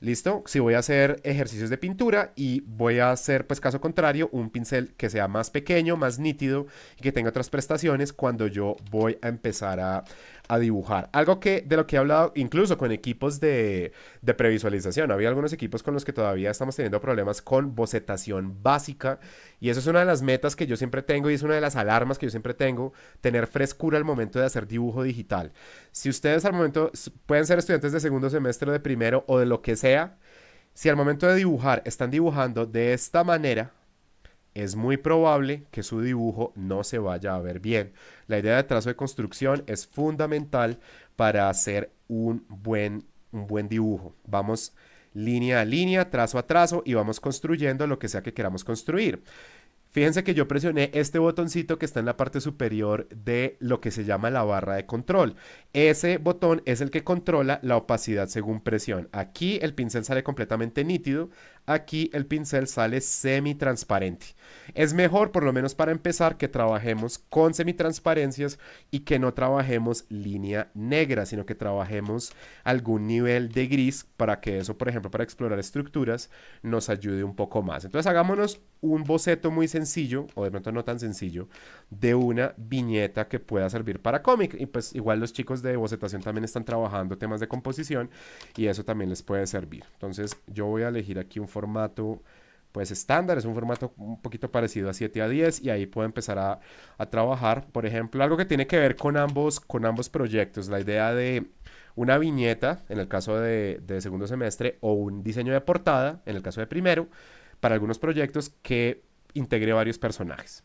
¿Listo? Si voy a hacer ejercicios de pintura y voy a hacer, pues caso contrario, un pincel que sea más pequeño, más nítido y que tenga otras prestaciones cuando yo voy a empezar a, a dibujar. Algo que de lo que he hablado incluso con equipos de, de previsualización. Había algunos equipos con los que todavía estamos teniendo problemas con bocetación básica. Y eso es una de las metas que yo siempre tengo y es una de las alarmas que yo siempre tengo. Tener frescura al momento de hacer dibujo digital. Si ustedes al momento pueden ser estudiantes de segundo semestre, de primero o de lo que sea. Si al momento de dibujar están dibujando de esta manera, es muy probable que su dibujo no se vaya a ver bien. La idea de trazo de construcción es fundamental para hacer un buen, un buen dibujo. Vamos línea a línea, trazo a trazo y vamos construyendo lo que sea que queramos construir. Fíjense que yo presioné este botoncito que está en la parte superior de lo que se llama la barra de control. Ese botón es el que controla la opacidad según presión. Aquí el pincel sale completamente nítido, aquí el pincel sale semi transparente. Es mejor, por lo menos para empezar, que trabajemos con semitransparencias y que no trabajemos línea negra, sino que trabajemos algún nivel de gris para que eso, por ejemplo, para explorar estructuras, nos ayude un poco más. Entonces hagámonos un boceto muy sencillo, o de pronto no tan sencillo, de una viñeta que pueda servir para cómic. Y pues igual los chicos de bocetación también están trabajando temas de composición y eso también les puede servir. Entonces yo voy a elegir aquí un formato pues estándar, es un formato un poquito parecido a 7 a 10 y ahí puedo empezar a, trabajar, por ejemplo, algo que tiene que ver con ambos, con ambos proyectos, la idea de una viñeta, en el caso de segundo semestre, o un diseño de portada, en el caso de primero, para algunos proyectos que integre varios personajes.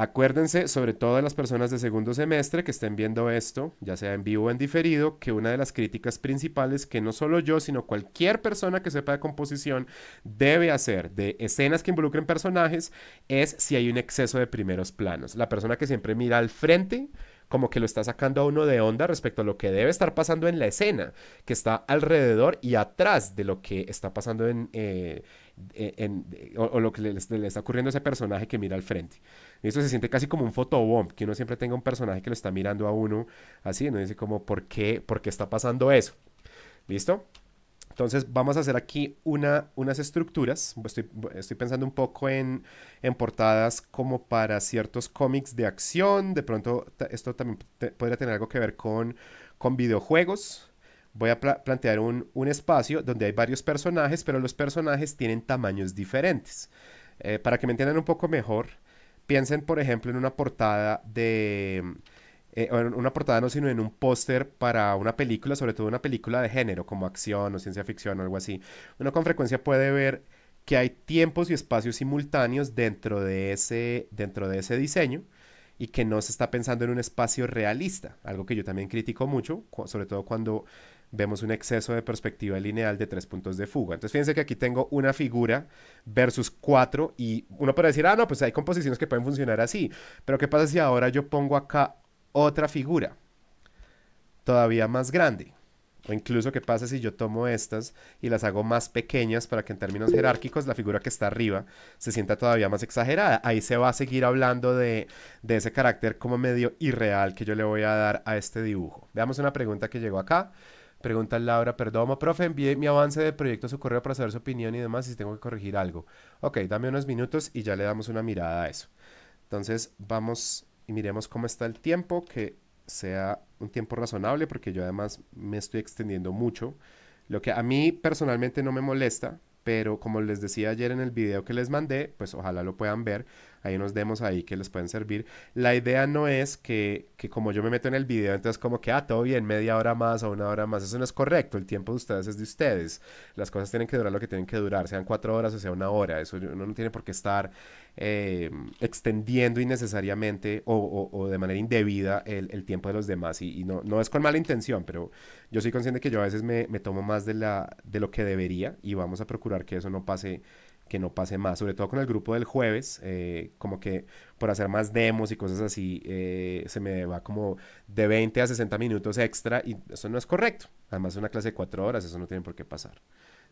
Acuérdense, sobre todo de las personas de segundo semestre que estén viendo esto, ya sea en vivo o en diferido, que una de las críticas principales que no solo yo, sino cualquier persona que sepa de composición debe hacer de escenas que involucren personajes es si hay un exceso de primeros planos. La persona que siempre mira al frente como que lo está sacando a uno de onda respecto a lo que debe estar pasando en la escena, que está alrededor y atrás de lo que está pasando en, eh, eh, o, lo que le, está ocurriendo a ese personaje que mira al frente. Y se siente casi como un fotobomb, que uno siempre tenga un personaje que lo está mirando a uno así, uno dice como, ¿por qué, ¿por está pasando eso? ¿Listo? Entonces vamos a hacer aquí una, unas estructuras. Estoy, pensando un poco en, portadas como para ciertos cómics de acción. De pronto esto también podría tener algo que ver con, con videojuegos voy a plantear un, espacio donde hay varios personajes, pero los personajes tienen tamaños diferentes. Eh, para que me entiendan un poco mejor, piensen, por ejemplo, en una portada de... Eh, en una portada no, sino en un póster para una película, sobre todo una película de género, como acción o ciencia ficción o algo así. Uno con frecuencia puede ver que hay tiempos y espacios simultáneos dentro de ese, dentro de ese diseño y que no se está pensando en un espacio realista, algo que yo también critico mucho, sobre todo cuando vemos un exceso de perspectiva lineal de tres puntos de fuga. Entonces fíjense que aquí tengo una figura versus cuatro y uno puede decir, ah, no, pues hay composiciones que pueden funcionar así, pero ¿qué pasa si ahora yo pongo acá otra figura todavía más grande? O incluso, ¿qué pasa si yo tomo estas y las hago más pequeñas para que en términos jerárquicos la figura que está arriba se sienta todavía más exagerada? Ahí se va a seguir hablando de, de, ese carácter como medio irreal que yo le voy a dar a este dibujo. Veamos una pregunta que llegó acá. Pregunta Laura perdón, profe, envié mi avance de proyecto a su correo para saber su opinión y demás si tengo que corregir algo. Ok, dame unos minutos y ya le damos una mirada a eso. Entonces vamos y miremos cómo está el tiempo, que sea un tiempo razonable, porque yo además me estoy extendiendo mucho. Lo que a mí personalmente no me molesta, pero como les decía ayer en el video que les mandé, pues ojalá lo puedan ver. Hay unos demos ahí que les pueden servir. La idea no es que, como yo me meto en el video, entonces como que, ah, todo bien, media hora más o una hora más. Eso no es correcto. El tiempo de ustedes es de ustedes. Las cosas tienen que durar lo que tienen que durar, sean cuatro horas o sea una hora. Eso no tiene por qué estar eh, extendiendo innecesariamente o, o, de manera indebida el, tiempo de los demás. Y, no, no es con mala intención, pero yo soy consciente que yo a veces me, tomo más de, la, de lo que debería y vamos a procurar que eso no pase que no pase más, sobre todo con el grupo del jueves, eh, como que por hacer más demos y cosas así, eh, se me va como de 20 a 60 minutos extra y eso no es correcto. Además es una clase de 4 horas, eso no tiene por qué pasar.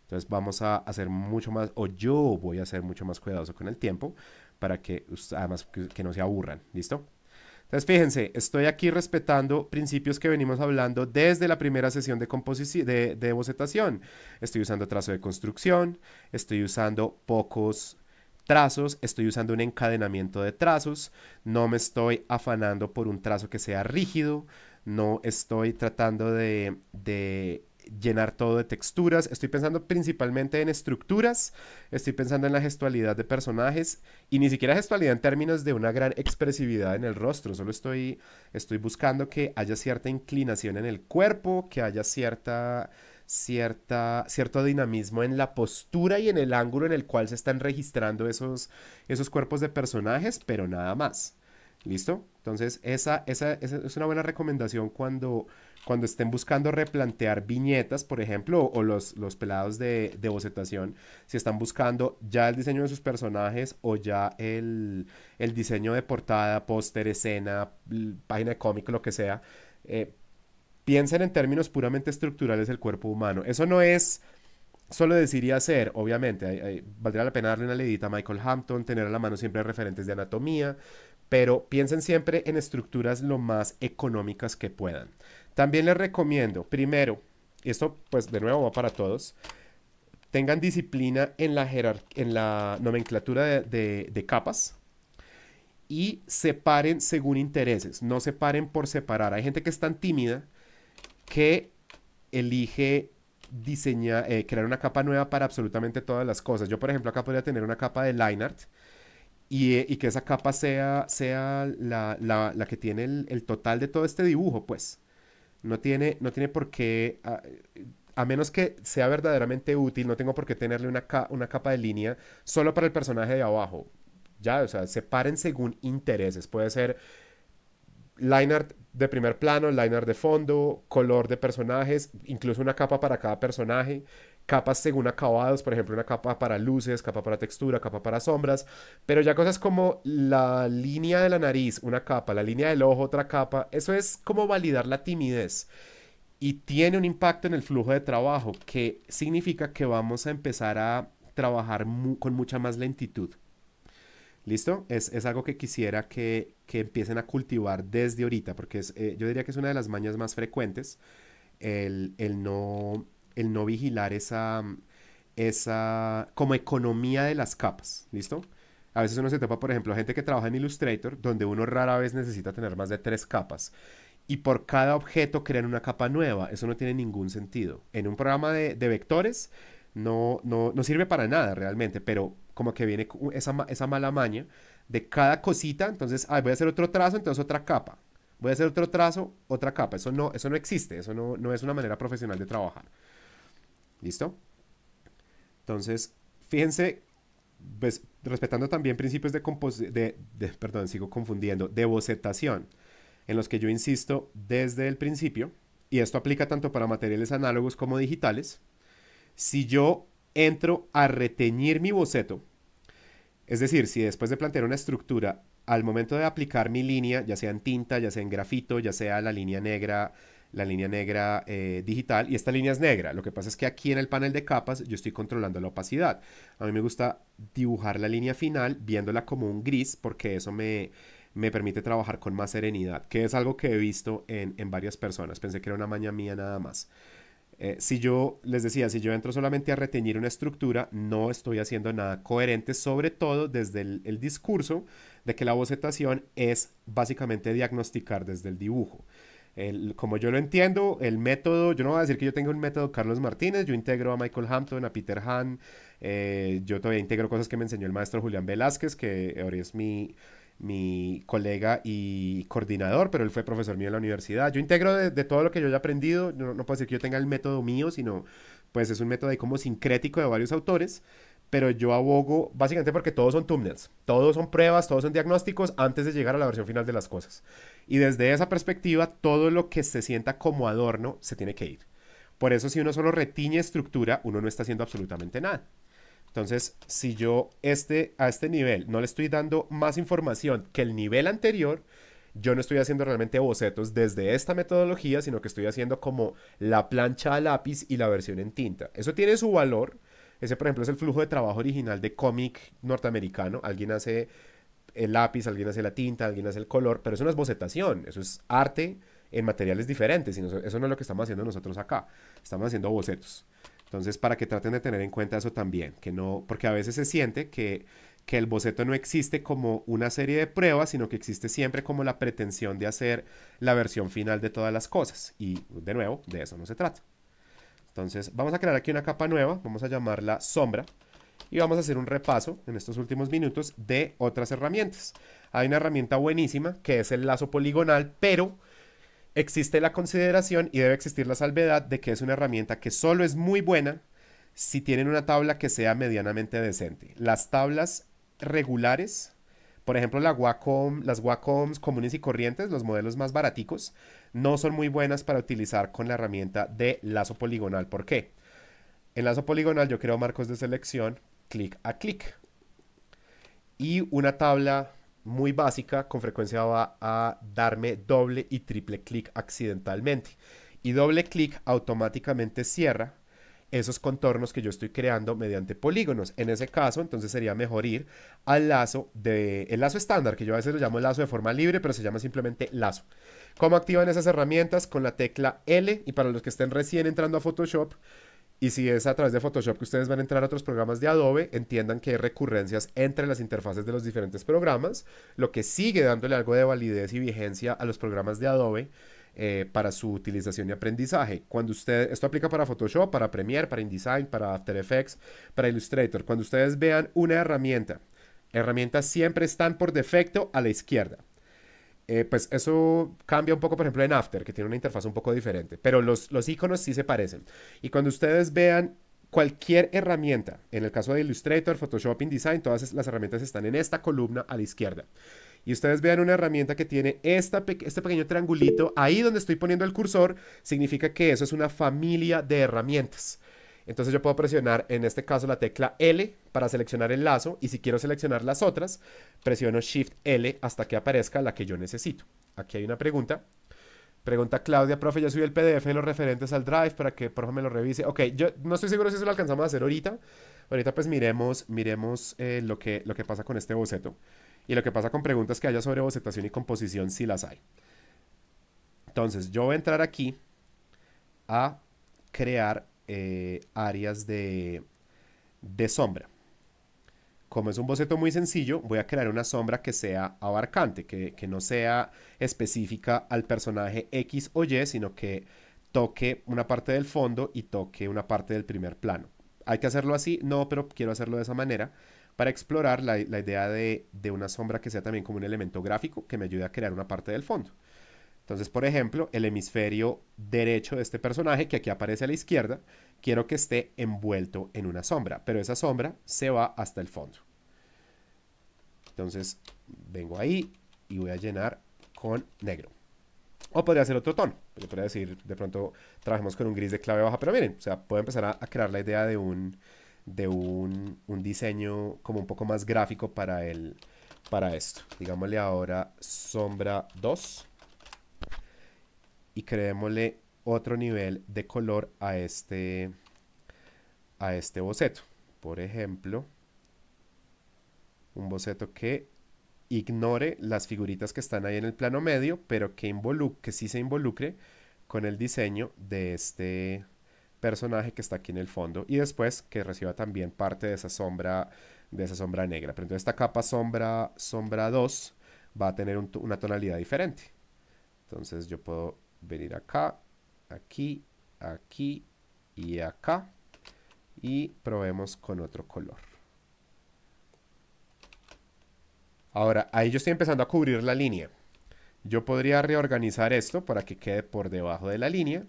Entonces vamos a hacer mucho más, o yo voy a ser mucho más cuidadoso con el tiempo para que, además, que no se aburran, ¿listo? Entonces, fíjense, estoy aquí respetando principios que venimos hablando desde la primera sesión de, de, de bocetación. Estoy usando trazo de construcción, estoy usando pocos trazos, estoy usando un encadenamiento de trazos, no me estoy afanando por un trazo que sea rígido, no estoy tratando de llenar todo de texturas. Estoy pensando principalmente en estructuras, estoy pensando en la gestualidad de personajes y ni siquiera gestualidad en términos de una gran expresividad en el rostro, solo estoy, buscando que haya cierta inclinación en el cuerpo, que haya cierta, cierta, cierto dinamismo en la postura y en el ángulo en el cual se están registrando esos, esos cuerpos de personajes, pero nada más. ¿Listo? Entonces, esa, esa, es una buena recomendación cuando, cuando estén buscando replantear viñetas, por ejemplo, o, los, los pelados de, de, bocetación, si están buscando ya el diseño de sus personajes o ya el, diseño de portada, póster, escena, página de cómic, lo que sea. Eh, piensen en términos puramente estructurales del cuerpo humano. Eso no es solo decir y hacer, obviamente, valdría la pena darle una leidita a Michael Hampton, tener a la mano siempre referentes de anatomía, pero piensen siempre en estructuras lo más económicas que puedan. También les recomiendo, primero, esto pues de nuevo va para todos, tengan disciplina en la, en la nomenclatura de, capas, y separen según intereses, no separen por separar. Hay gente que es tan tímida que elige eh, crear una capa nueva para absolutamente todas las cosas. Yo, por ejemplo, acá podría tener una capa de line art eh, y, que esa capa sea, sea la, la, que tiene el, total de todo este dibujo, pues. No tiene, no tiene por qué, ah, a, menos que sea verdaderamente útil, no tengo por qué tenerle una, una capa de línea solo para el personaje de abajo. Ya, o sea, separen según intereses. Puede ser liner de primer plano, liner de fondo, color de personajes, incluso una capa para cada personaje capas según acabados, por ejemplo, una capa para luces, capa para textura, capa para sombras, pero ya cosas como la línea de la nariz, una capa, la línea del ojo, otra capa, eso es como validar la timidez y tiene un impacto en el flujo de trabajo, que significa que vamos a empezar a trabajar con mucha más lentitud. ¿Listo? Es, algo que quisiera que, empiecen a cultivar desde ahorita, porque eh, yo diría que es una de las mañas más frecuentes, el, el no el no vigilar esa, esa como economía de las capas, ¿listo? A veces uno se topa, por ejemplo, gente que trabaja en Illustrator, donde uno rara vez necesita tener más de tres capas. Y por cada objeto crean una capa nueva. Eso no tiene ningún sentido. En un programa de, vectores no, no, sirve para nada realmente, pero como que viene esa, mala maña de cada cosita. Entonces, voy a hacer otro trazo, entonces otra capa. Voy a hacer otro trazo, otra capa. Eso no, eso no existe. Eso no es una manera profesional de trabajar. ¿Listo? Entonces, fíjense, pues, respetando también principios de, de, sigo confundiendo, de bocetación, en los que yo insisto desde el principio, y esto aplica tanto para materiales análogos como digitales, si yo entro a reteñir mi boceto, es decir, si después de plantear una estructura, al momento de aplicar mi línea, ya sea en tinta, ya sea en grafito, ya sea la línea negra, la línea negra eh, digital y esta línea es negra. Lo que pasa es que aquí en el panel de capas yo estoy controlando la opacidad. A mí me gusta dibujar la línea final viéndola como un gris porque eso me, permite trabajar con más serenidad, que es algo que he visto en, varias personas. Pensé que era una maña mía nada más. Eh, si yo les decía, si yo entro solamente a reteñir una estructura, no estoy haciendo nada coherente, sobre todo desde el, el discurso de que la bocetación es básicamente diagnosticar desde el dibujo como yo lo entiendo, el método, yo no voy a decir que yo tenga un método Carlos Martínez, yo integro a Michael Hampton, a Peter Hahn, eh, yo todavía integro cosas que me enseñó el maestro Julián Velázquez, que ahora es mi, mi colega y coordinador, pero él fue profesor mío en la universidad. Yo integro de, todo lo que yo he aprendido, no, no puedo decir que yo tenga el método mío, sino pues es un método ahí como sincrético de varios autores pero yo abogo básicamente porque todos son thumbnails, todos son pruebas, todos son diagnósticos antes de llegar a la versión final de las cosas. Y desde esa perspectiva, todo lo que se sienta como adorno se tiene que ir. Por eso si uno solo retiñe estructura, uno no está haciendo absolutamente nada. Entonces, si yo este, a este nivel no le estoy dando más información que el nivel anterior, yo no estoy haciendo realmente bocetos desde esta metodología, sino que estoy haciendo como la plancha a lápiz y la versión en tinta. Eso tiene su valor, ese, por ejemplo, es el flujo de trabajo original de cómic norteamericano. Alguien hace el lápiz, alguien hace la tinta, alguien hace el color, pero eso no es bocetación, eso es arte en materiales diferentes, y eso no es lo que estamos haciendo nosotros acá, estamos haciendo bocetos. Entonces, para que traten de tener en cuenta eso también, que no, porque a veces se siente que el boceto no existe como una serie de pruebas, sino que existe siempre como la pretensión de hacer la versión final de todas las cosas, y de nuevo, de eso no se trata. Entonces vamos a crear aquí una capa nueva, vamos a llamarla sombra y vamos a hacer un repaso en estos últimos minutos de otras herramientas. Hay una herramienta buenísima que es el lazo poligonal, pero existe la consideración y debe existir la salvedad de que es una herramienta que solo es muy buena si tienen una tabla que sea medianamente decente. Las tablas regulares por ejemplo, la Wacom, las Wacoms comunes y corrientes, los modelos más baráticos, no son muy buenas para utilizar con la herramienta de lazo poligonal. ¿Por qué? En lazo poligonal yo creo marcos de selección clic a clic. Y una tabla muy básica con frecuencia va a darme doble y triple clic accidentalmente. Y doble clic automáticamente cierra esos contornos que yo estoy creando mediante polígonos. En ese caso, entonces sería mejor ir al lazo de el lazo estándar, que yo a veces lo llamo lazo de forma libre, pero se llama simplemente lazo. ¿Cómo activan esas herramientas? Con la tecla L y para los que estén recién entrando a Photoshop, y si es a través de Photoshop que ustedes van a entrar a otros programas de Adobe, entiendan que hay recurrencias entre las interfaces de los diferentes programas, lo que sigue dándole algo de validez y vigencia a los programas de Adobe eh, para su utilización y aprendizaje. Cuando usted, esto aplica para Photoshop, para Premiere, para InDesign, para After Effects, para Illustrator. Cuando ustedes vean una herramienta, herramientas siempre están por defecto a la izquierda. Eh, pues eso cambia un poco, por ejemplo, en After, que tiene una interfaz un poco diferente, pero los, los iconos sí se parecen. Y cuando ustedes vean cualquier herramienta, en el caso de Illustrator, Photoshop, InDesign, todas las herramientas están en esta columna a la izquierda y ustedes vean una herramienta que tiene este pequeño triangulito, ahí donde estoy poniendo el cursor, significa que eso es una familia de herramientas. Entonces yo puedo presionar en este caso la tecla L para seleccionar el lazo y si quiero seleccionar las otras, presiono Shift L hasta que aparezca la que yo necesito. Aquí hay una pregunta. Pregunta Claudia, profe, ya subí el PDF de los referentes al Drive para que profe me lo revise. Ok, yo no estoy seguro si eso lo alcanzamos a hacer ahorita. Ahorita pues miremos, miremos eh, lo, que, lo que pasa con este boceto. Y lo que pasa con preguntas que haya sobre bocetación y composición, si sí las hay. Entonces, yo voy a entrar aquí a crear eh, áreas de, de sombra. Como es un boceto muy sencillo, voy a crear una sombra que sea abarcante, que, que no sea específica al personaje X o Y, sino que toque una parte del fondo y toque una parte del primer plano. Hay que hacerlo así, no, pero quiero hacerlo de esa manera para explorar la, idea de, una sombra que sea también como un elemento gráfico que me ayude a crear una parte del fondo. Entonces, por ejemplo, el hemisferio derecho de este personaje, que aquí aparece a la izquierda, quiero que esté envuelto en una sombra, pero esa sombra se va hasta el fondo. Entonces, vengo ahí y voy a llenar con negro. O podría ser otro tono. podría decir, de pronto, trabajemos con un gris de clave baja, pero miren, o sea, puedo empezar a crear la idea de un, de un, diseño como un poco más gráfico para, el, para esto. Digámosle ahora sombra 2 y creémosle otro nivel de color a este, a este boceto. Por ejemplo, un boceto que ignore las figuritas que están ahí en el plano medio, pero que, que sí se involucre con el diseño de este, personaje que está aquí en el fondo y después que reciba también parte de esa sombra de esa sombra negra. Pero entonces esta capa sombra sombra 2 va a tener una tonalidad diferente. Entonces yo puedo venir acá, aquí, aquí y acá y probemos con otro color. Ahora, ahí yo estoy empezando a cubrir la línea. Yo podría reorganizar esto para que quede por debajo de la línea.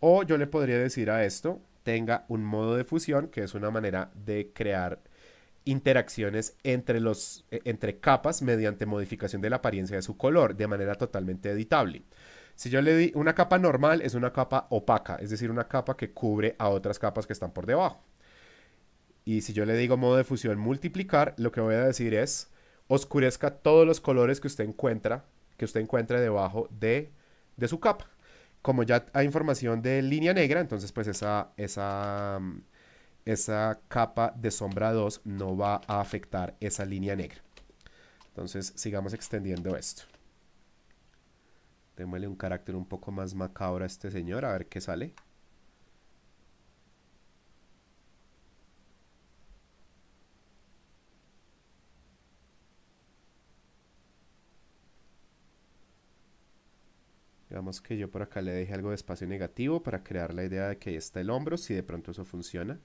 O yo le podría decir a esto, tenga un modo de fusión, que es una manera de crear interacciones entre, los, eh, entre capas mediante modificación de la apariencia de su color de manera totalmente editable. Si yo le di una capa normal, es una capa opaca, es decir, una capa que cubre a otras capas que están por debajo. Y si yo le digo modo de fusión multiplicar, lo que voy a decir es oscurezca todos los colores que usted encuentra, que usted encuentre debajo de, de su capa como ya hay información de línea negra, entonces pues esa, esa, mm, esa capa de sombra 2 no va a afectar esa línea negra. Entonces sigamos extendiendo esto. Démosle un carácter un poco más macabro a este señor, a ver qué sale. Digamos que yo por acá le deje algo de espacio negativo para crear la idea de que ahí está el hombro, si de pronto eso funciona.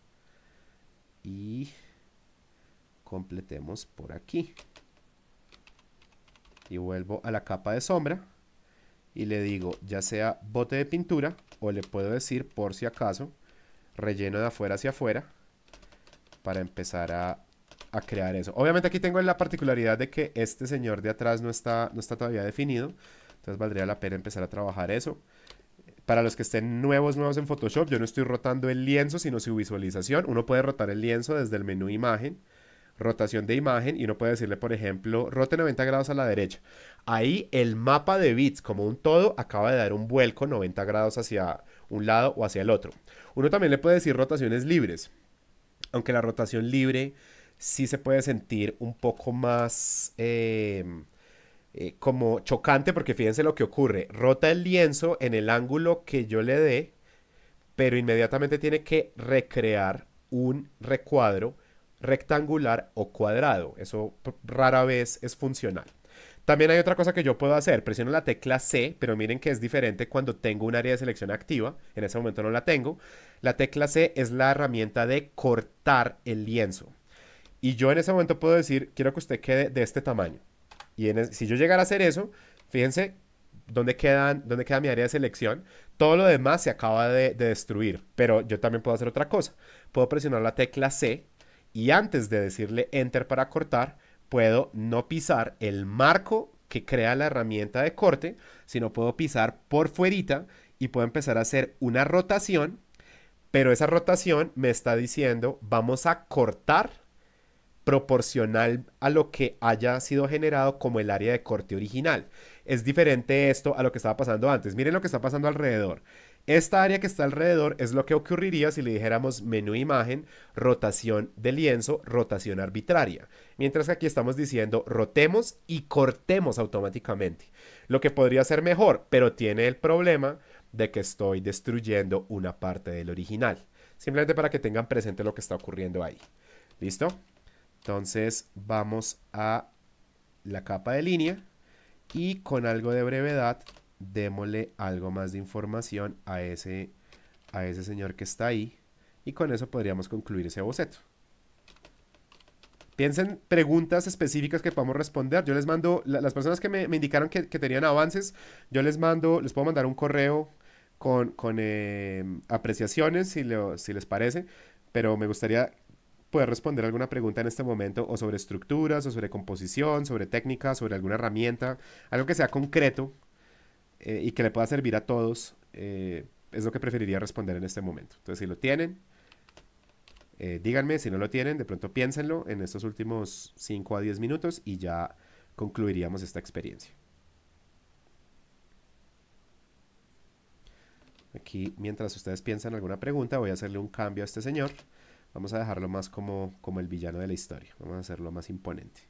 Y completemos por aquí. Y vuelvo a la capa de sombra y le digo ya sea bote de pintura o le puedo decir por si acaso relleno de afuera hacia afuera para empezar a, crear eso. Obviamente aquí tengo la particularidad de que este señor de atrás no está, no está todavía definido. Entonces valdría la pena empezar a trabajar eso. Para los que estén nuevos, nuevos en Photoshop, yo no estoy rotando el lienzo, sino su visualización. Uno puede rotar el lienzo desde el menú imagen, rotación de imagen, y uno puede decirle, por ejemplo, rote 90 grados a la derecha. Ahí el mapa de bits como un todo acaba de dar un vuelco 90 grados hacia un lado o hacia el otro. Uno también le puede decir rotaciones libres, aunque la rotación libre sí se puede sentir un poco más... Eh, eh, como chocante porque fíjense lo que ocurre. Rota el lienzo en el ángulo que yo le dé, pero inmediatamente tiene que recrear un recuadro rectangular o cuadrado. Eso rara vez es funcional. También hay otra cosa que yo puedo hacer, presiono la tecla C, pero miren que es diferente cuando tengo un área de selección activa, en ese momento no la tengo. La tecla C es la herramienta de cortar el lienzo. Y yo en ese momento puedo decir, quiero que usted quede de este tamaño. Y si yo llegara a hacer eso, fíjense dónde, queda mi área de selección. Todo lo demás se acaba de, de destruir, pero yo también puedo hacer otra cosa. Puedo presionar la tecla C y antes de decirle Enter para cortar, puedo no pisar el marco que crea la herramienta de corte, sino puedo pisar por fuerita y puedo empezar a hacer una rotación, pero esa rotación me está diciendo vamos a cortar proporcional a lo que haya sido generado como el área de corte original. Es diferente esto a lo que estaba pasando antes. Miren lo que está pasando alrededor. Esta área que está alrededor es lo que ocurriría si le dijéramos menú imagen, rotación de lienzo, rotación arbitraria. Mientras que aquí estamos diciendo rotemos y cortemos automáticamente. Lo que podría ser mejor, pero tiene el problema de que estoy destruyendo una parte del original. Simplemente para que tengan presente lo que está ocurriendo ahí. ¿Listo? Entonces vamos a la capa de línea y con algo de brevedad démosle algo más de información a ese, a ese señor que está ahí y con eso podríamos concluir ese boceto. Piensen preguntas específicas que podamos responder. Yo les mando, las personas que me, indicaron que, tenían avances, yo les mando, les puedo mandar un correo con, eh, apreciaciones si, si les parece, pero me gustaría poder responder alguna pregunta en este momento o sobre estructuras, o sobre composición, sobre técnicas, sobre alguna herramienta, algo que sea concreto eh, y que le pueda servir a todos, eh, es lo que preferiría responder en este momento. Entonces, si lo tienen, eh, díganme, si no lo tienen, de pronto piénsenlo en estos últimos 5 a 10 minutos y ya concluiríamos esta experiencia. Aquí, mientras ustedes piensan alguna pregunta, voy a hacerle un cambio a este señor. Vamos a dejarlo más como, como el villano de la historia. Vamos a hacerlo más imponente.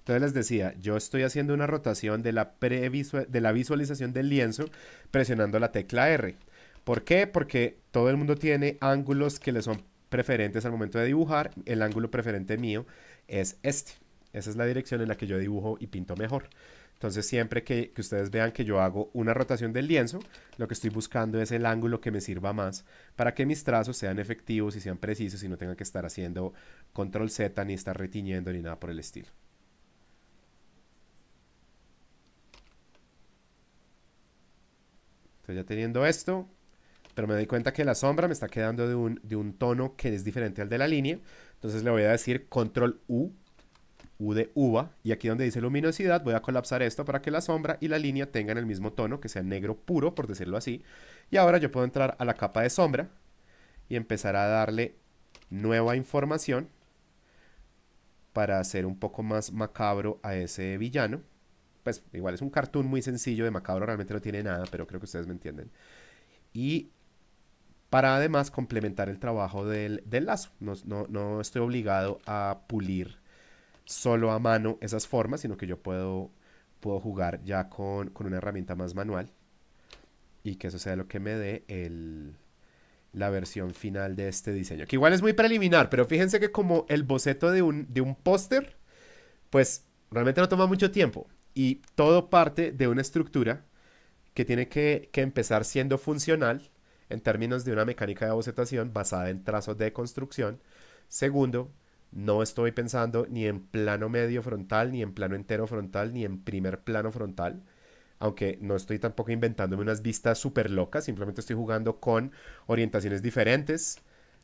Entonces les decía, yo estoy haciendo una rotación de la, de la visualización del lienzo presionando la tecla R. ¿Por qué? Porque todo el mundo tiene ángulos que le son preferentes al momento de dibujar. El ángulo preferente mío es este. Esa es la dirección en la que yo dibujo y pinto mejor. Entonces siempre que, ustedes vean que yo hago una rotación del lienzo, lo que estoy buscando es el ángulo que me sirva más para que mis trazos sean efectivos y sean precisos y no tengan que estar haciendo control Z ni estar retiñendo ni nada por el estilo. estoy ya teniendo esto, pero me doy cuenta que la sombra me está quedando un, de un tono que es diferente al de la línea. Entonces le voy a decir control U U de uva, y aquí donde dice luminosidad voy a colapsar esto para que la sombra y la línea tengan el mismo tono, que sea negro puro, por decirlo así. Y ahora yo puedo entrar a la capa de sombra y empezar a darle nueva información para hacer un poco más macabro a ese villano. Pues igual es un cartoon muy sencillo de macabro, realmente no tiene nada, pero creo que ustedes me entienden. Y para además complementar el trabajo del, lazo, no, no estoy obligado a pulir solo a mano esas formas, sino que yo puedo, puedo jugar ya con, una herramienta más manual y que eso sea lo que me dé el, la versión final de este diseño. Que igual es muy preliminar, pero fíjense que como el boceto de un, de un póster, pues realmente no toma mucho tiempo. Y todo parte de una estructura que tiene que, que empezar siendo funcional en términos de una mecánica de bocetación basada en trazos de construcción. Segundo, no estoy pensando ni en plano medio frontal, ni en plano entero frontal, ni en primer plano frontal. Aunque no estoy tampoco inventándome unas vistas súper locas, simplemente estoy jugando con orientaciones diferentes.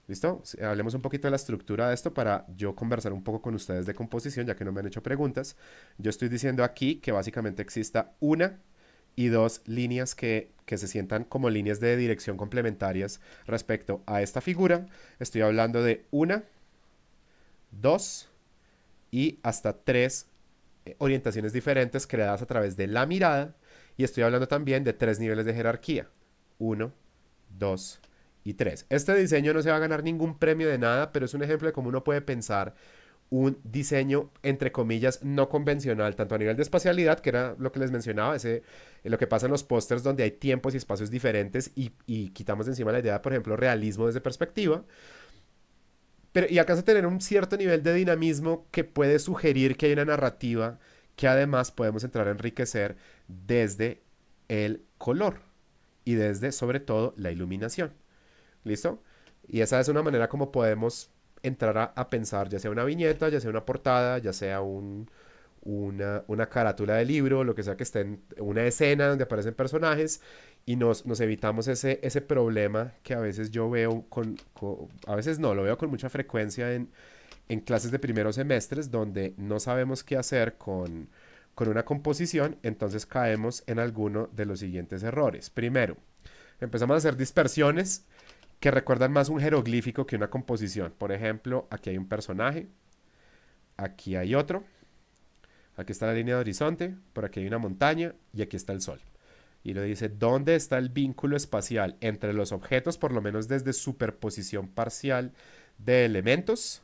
¿Listo? Hablemos un poquito de la estructura de esto para yo conversar un poco con ustedes de composición, ya que no me han hecho preguntas. Yo estoy diciendo aquí que básicamente exista una y dos líneas que, que, se sientan como líneas de dirección complementarias respecto a esta figura. Estoy hablando de una dos y hasta tres eh, orientaciones diferentes creadas a través de la mirada. Y estoy hablando también de tres niveles de jerarquía. Uno, dos y tres. Este diseño no se va a ganar ningún premio de nada, pero es un ejemplo de cómo uno puede pensar un diseño, entre comillas, no convencional, tanto a nivel de espacialidad, que era lo que les mencionaba, ese, eh, lo que pasa en los pósters donde hay tiempos y espacios diferentes y, quitamos de encima la idea, por ejemplo, realismo desde perspectiva, pero, y acaso a tener un cierto nivel de dinamismo que puede sugerir que hay una narrativa que además podemos entrar a enriquecer desde el color y desde sobre todo la iluminación. ¿Listo? Y esa es una manera como podemos entrar a, pensar ya sea una viñeta, ya sea una portada, ya sea una, una, carátula de libro, lo que sea que esté en una escena donde aparecen personajes y nos, evitamos ese, ese problema que a veces yo veo con, a veces no, lo veo con mucha frecuencia en, clases de primeros semestres donde no sabemos qué hacer con, con una composición, entonces caemos en alguno de los siguientes errores. Primero, empezamos a hacer dispersiones que recuerdan más un jeroglífico que una composición. Por ejemplo, aquí hay un personaje, aquí hay otro, aquí está la línea de horizonte, por aquí hay una montaña y aquí está el sol y lo dice, ¿dónde está el vínculo espacial entre los objetos, por lo menos desde superposición parcial de elementos?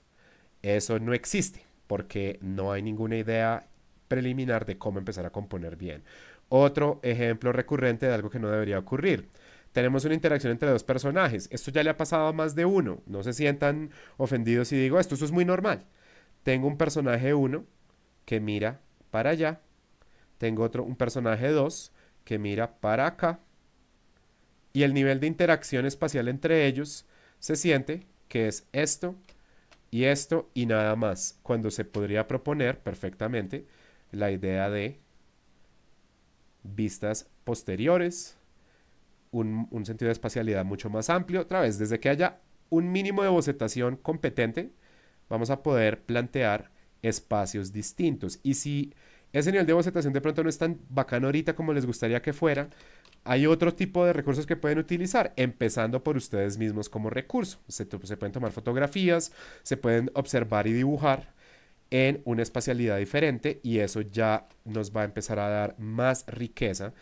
Eso no existe, porque no hay ninguna idea preliminar de cómo empezar a componer bien. Otro ejemplo recurrente de algo que no debería ocurrir. Tenemos una interacción entre dos personajes. Esto ya le ha pasado a más de uno. No se sientan ofendidos si digo esto, eso es muy normal. Tengo un personaje 1 que mira para allá. Tengo otro, un personaje 2 que mira para acá y el nivel de interacción espacial entre ellos se siente que es esto y esto y nada más, cuando se podría proponer perfectamente la idea de vistas posteriores, un, sentido de espacialidad mucho más amplio. Otra vez, desde que haya un mínimo de bocetación competente, vamos a poder plantear espacios distintos. Y si ese nivel de bocetación de pronto no es tan bacano ahorita como les gustaría que fuera. Hay otro tipo de recursos que pueden utilizar, empezando por ustedes mismos como recurso. se pueden tomar fotografías, se pueden observar y dibujar en una espacialidad diferente y eso ya nos va a empezar a dar más riqueza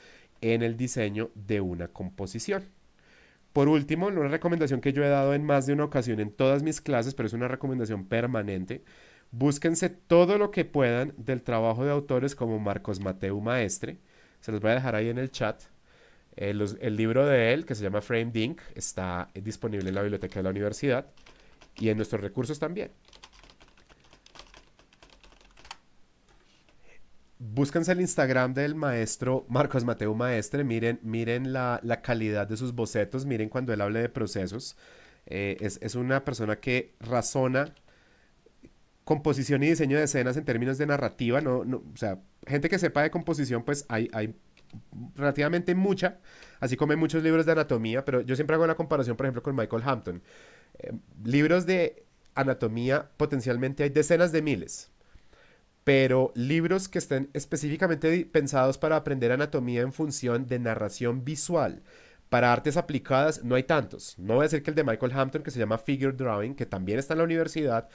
en el diseño de una composición. Por último, una recomendación que yo he dado en más de una ocasión en todas mis clases, pero es una recomendación permanente, Búsquense todo lo que puedan del trabajo de autores como Marcos Mateu Maestre. Se los voy a dejar ahí en el chat. Eh, el, libro de él, que se llama Frame está disponible en la biblioteca de la universidad y en nuestros recursos también. Búsquense el Instagram del maestro Marcos Mateo Maestre. Miren, miren la, calidad de sus bocetos. Miren cuando él habla de procesos. Eh, es, es una persona que razona composición y diseño de escenas en términos de narrativa, no, no, o sea, gente que sepa de composición, pues hay, hay relativamente mucha, así como hay muchos libros de anatomía, pero yo siempre hago la comparación, por ejemplo, con Michael Hampton. Eh, libros de anatomía potencialmente hay decenas de miles, pero libros que estén específicamente pensados para aprender anatomía en función de narración visual, para artes aplicadas no hay tantos. No voy a decir que el de Michael Hampton, que se llama Figure Drawing, que también está en la universidad,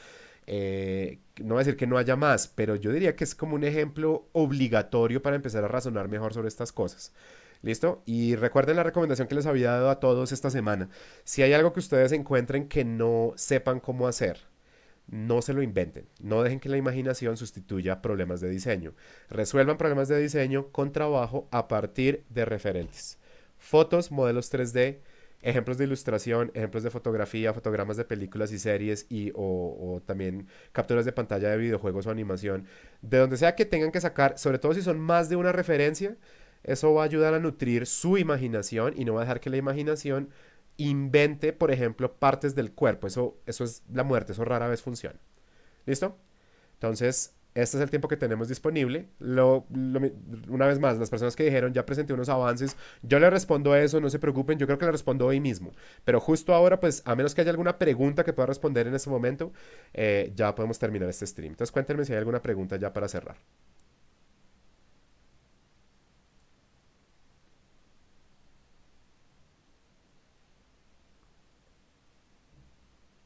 eh, no voy a decir que no haya más, pero yo diría que es como un ejemplo obligatorio para empezar a razonar mejor sobre estas cosas. ¿Listo? Y recuerden la recomendación que les había dado a todos esta semana. Si hay algo que ustedes encuentren que no sepan cómo hacer, no se lo inventen. No dejen que la imaginación sustituya problemas de diseño. Resuelvan problemas de diseño con trabajo a partir de referentes. Fotos, modelos 3D, ejemplos de ilustración, ejemplos de fotografía, fotogramas de películas y series y o, también capturas de pantalla de videojuegos o animación, de donde sea que tengan que sacar, sobre todo si son más de una referencia, eso va a ayudar a nutrir su imaginación y no va a dejar que la imaginación invente, por ejemplo, partes del cuerpo. Eso, eso es la muerte, eso rara vez funciona. ¿Listo? Entonces, este es el tiempo que tenemos disponible. Lo, una vez más, las personas que dijeron, ya presenté unos avances, yo le respondo eso, no se preocupen, yo creo que le respondo hoy mismo. Pero justo ahora, pues, a menos que haya alguna pregunta que pueda responder en ese momento, eh, ya podemos terminar este stream. Entonces cuéntenme si hay alguna pregunta ya para cerrar.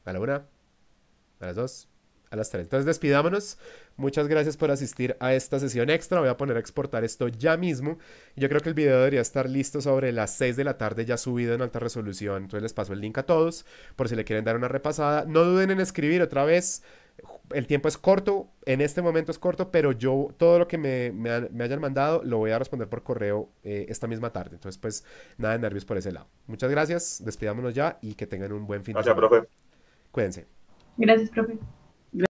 A la una, a las dos a las 3. Entonces despidámonos. Muchas gracias por asistir a esta sesión extra. Voy a poner a exportar esto ya mismo. Yo creo que el video debería estar listo sobre las 6 de la tarde ya subido en alta resolución. Entonces les paso el link a todos por si le quieren dar una repasada. No duden en escribir otra vez. El tiempo es corto, en este momento es corto, pero yo todo lo que me, hayan mandado lo voy a responder por correo eh, esta misma tarde. Entonces, pues nada de nervios por ese lado. Muchas gracias, despidámonos ya y que tengan un buen fin de semana. Gracias, profe. Cuídense. Gracias, profe.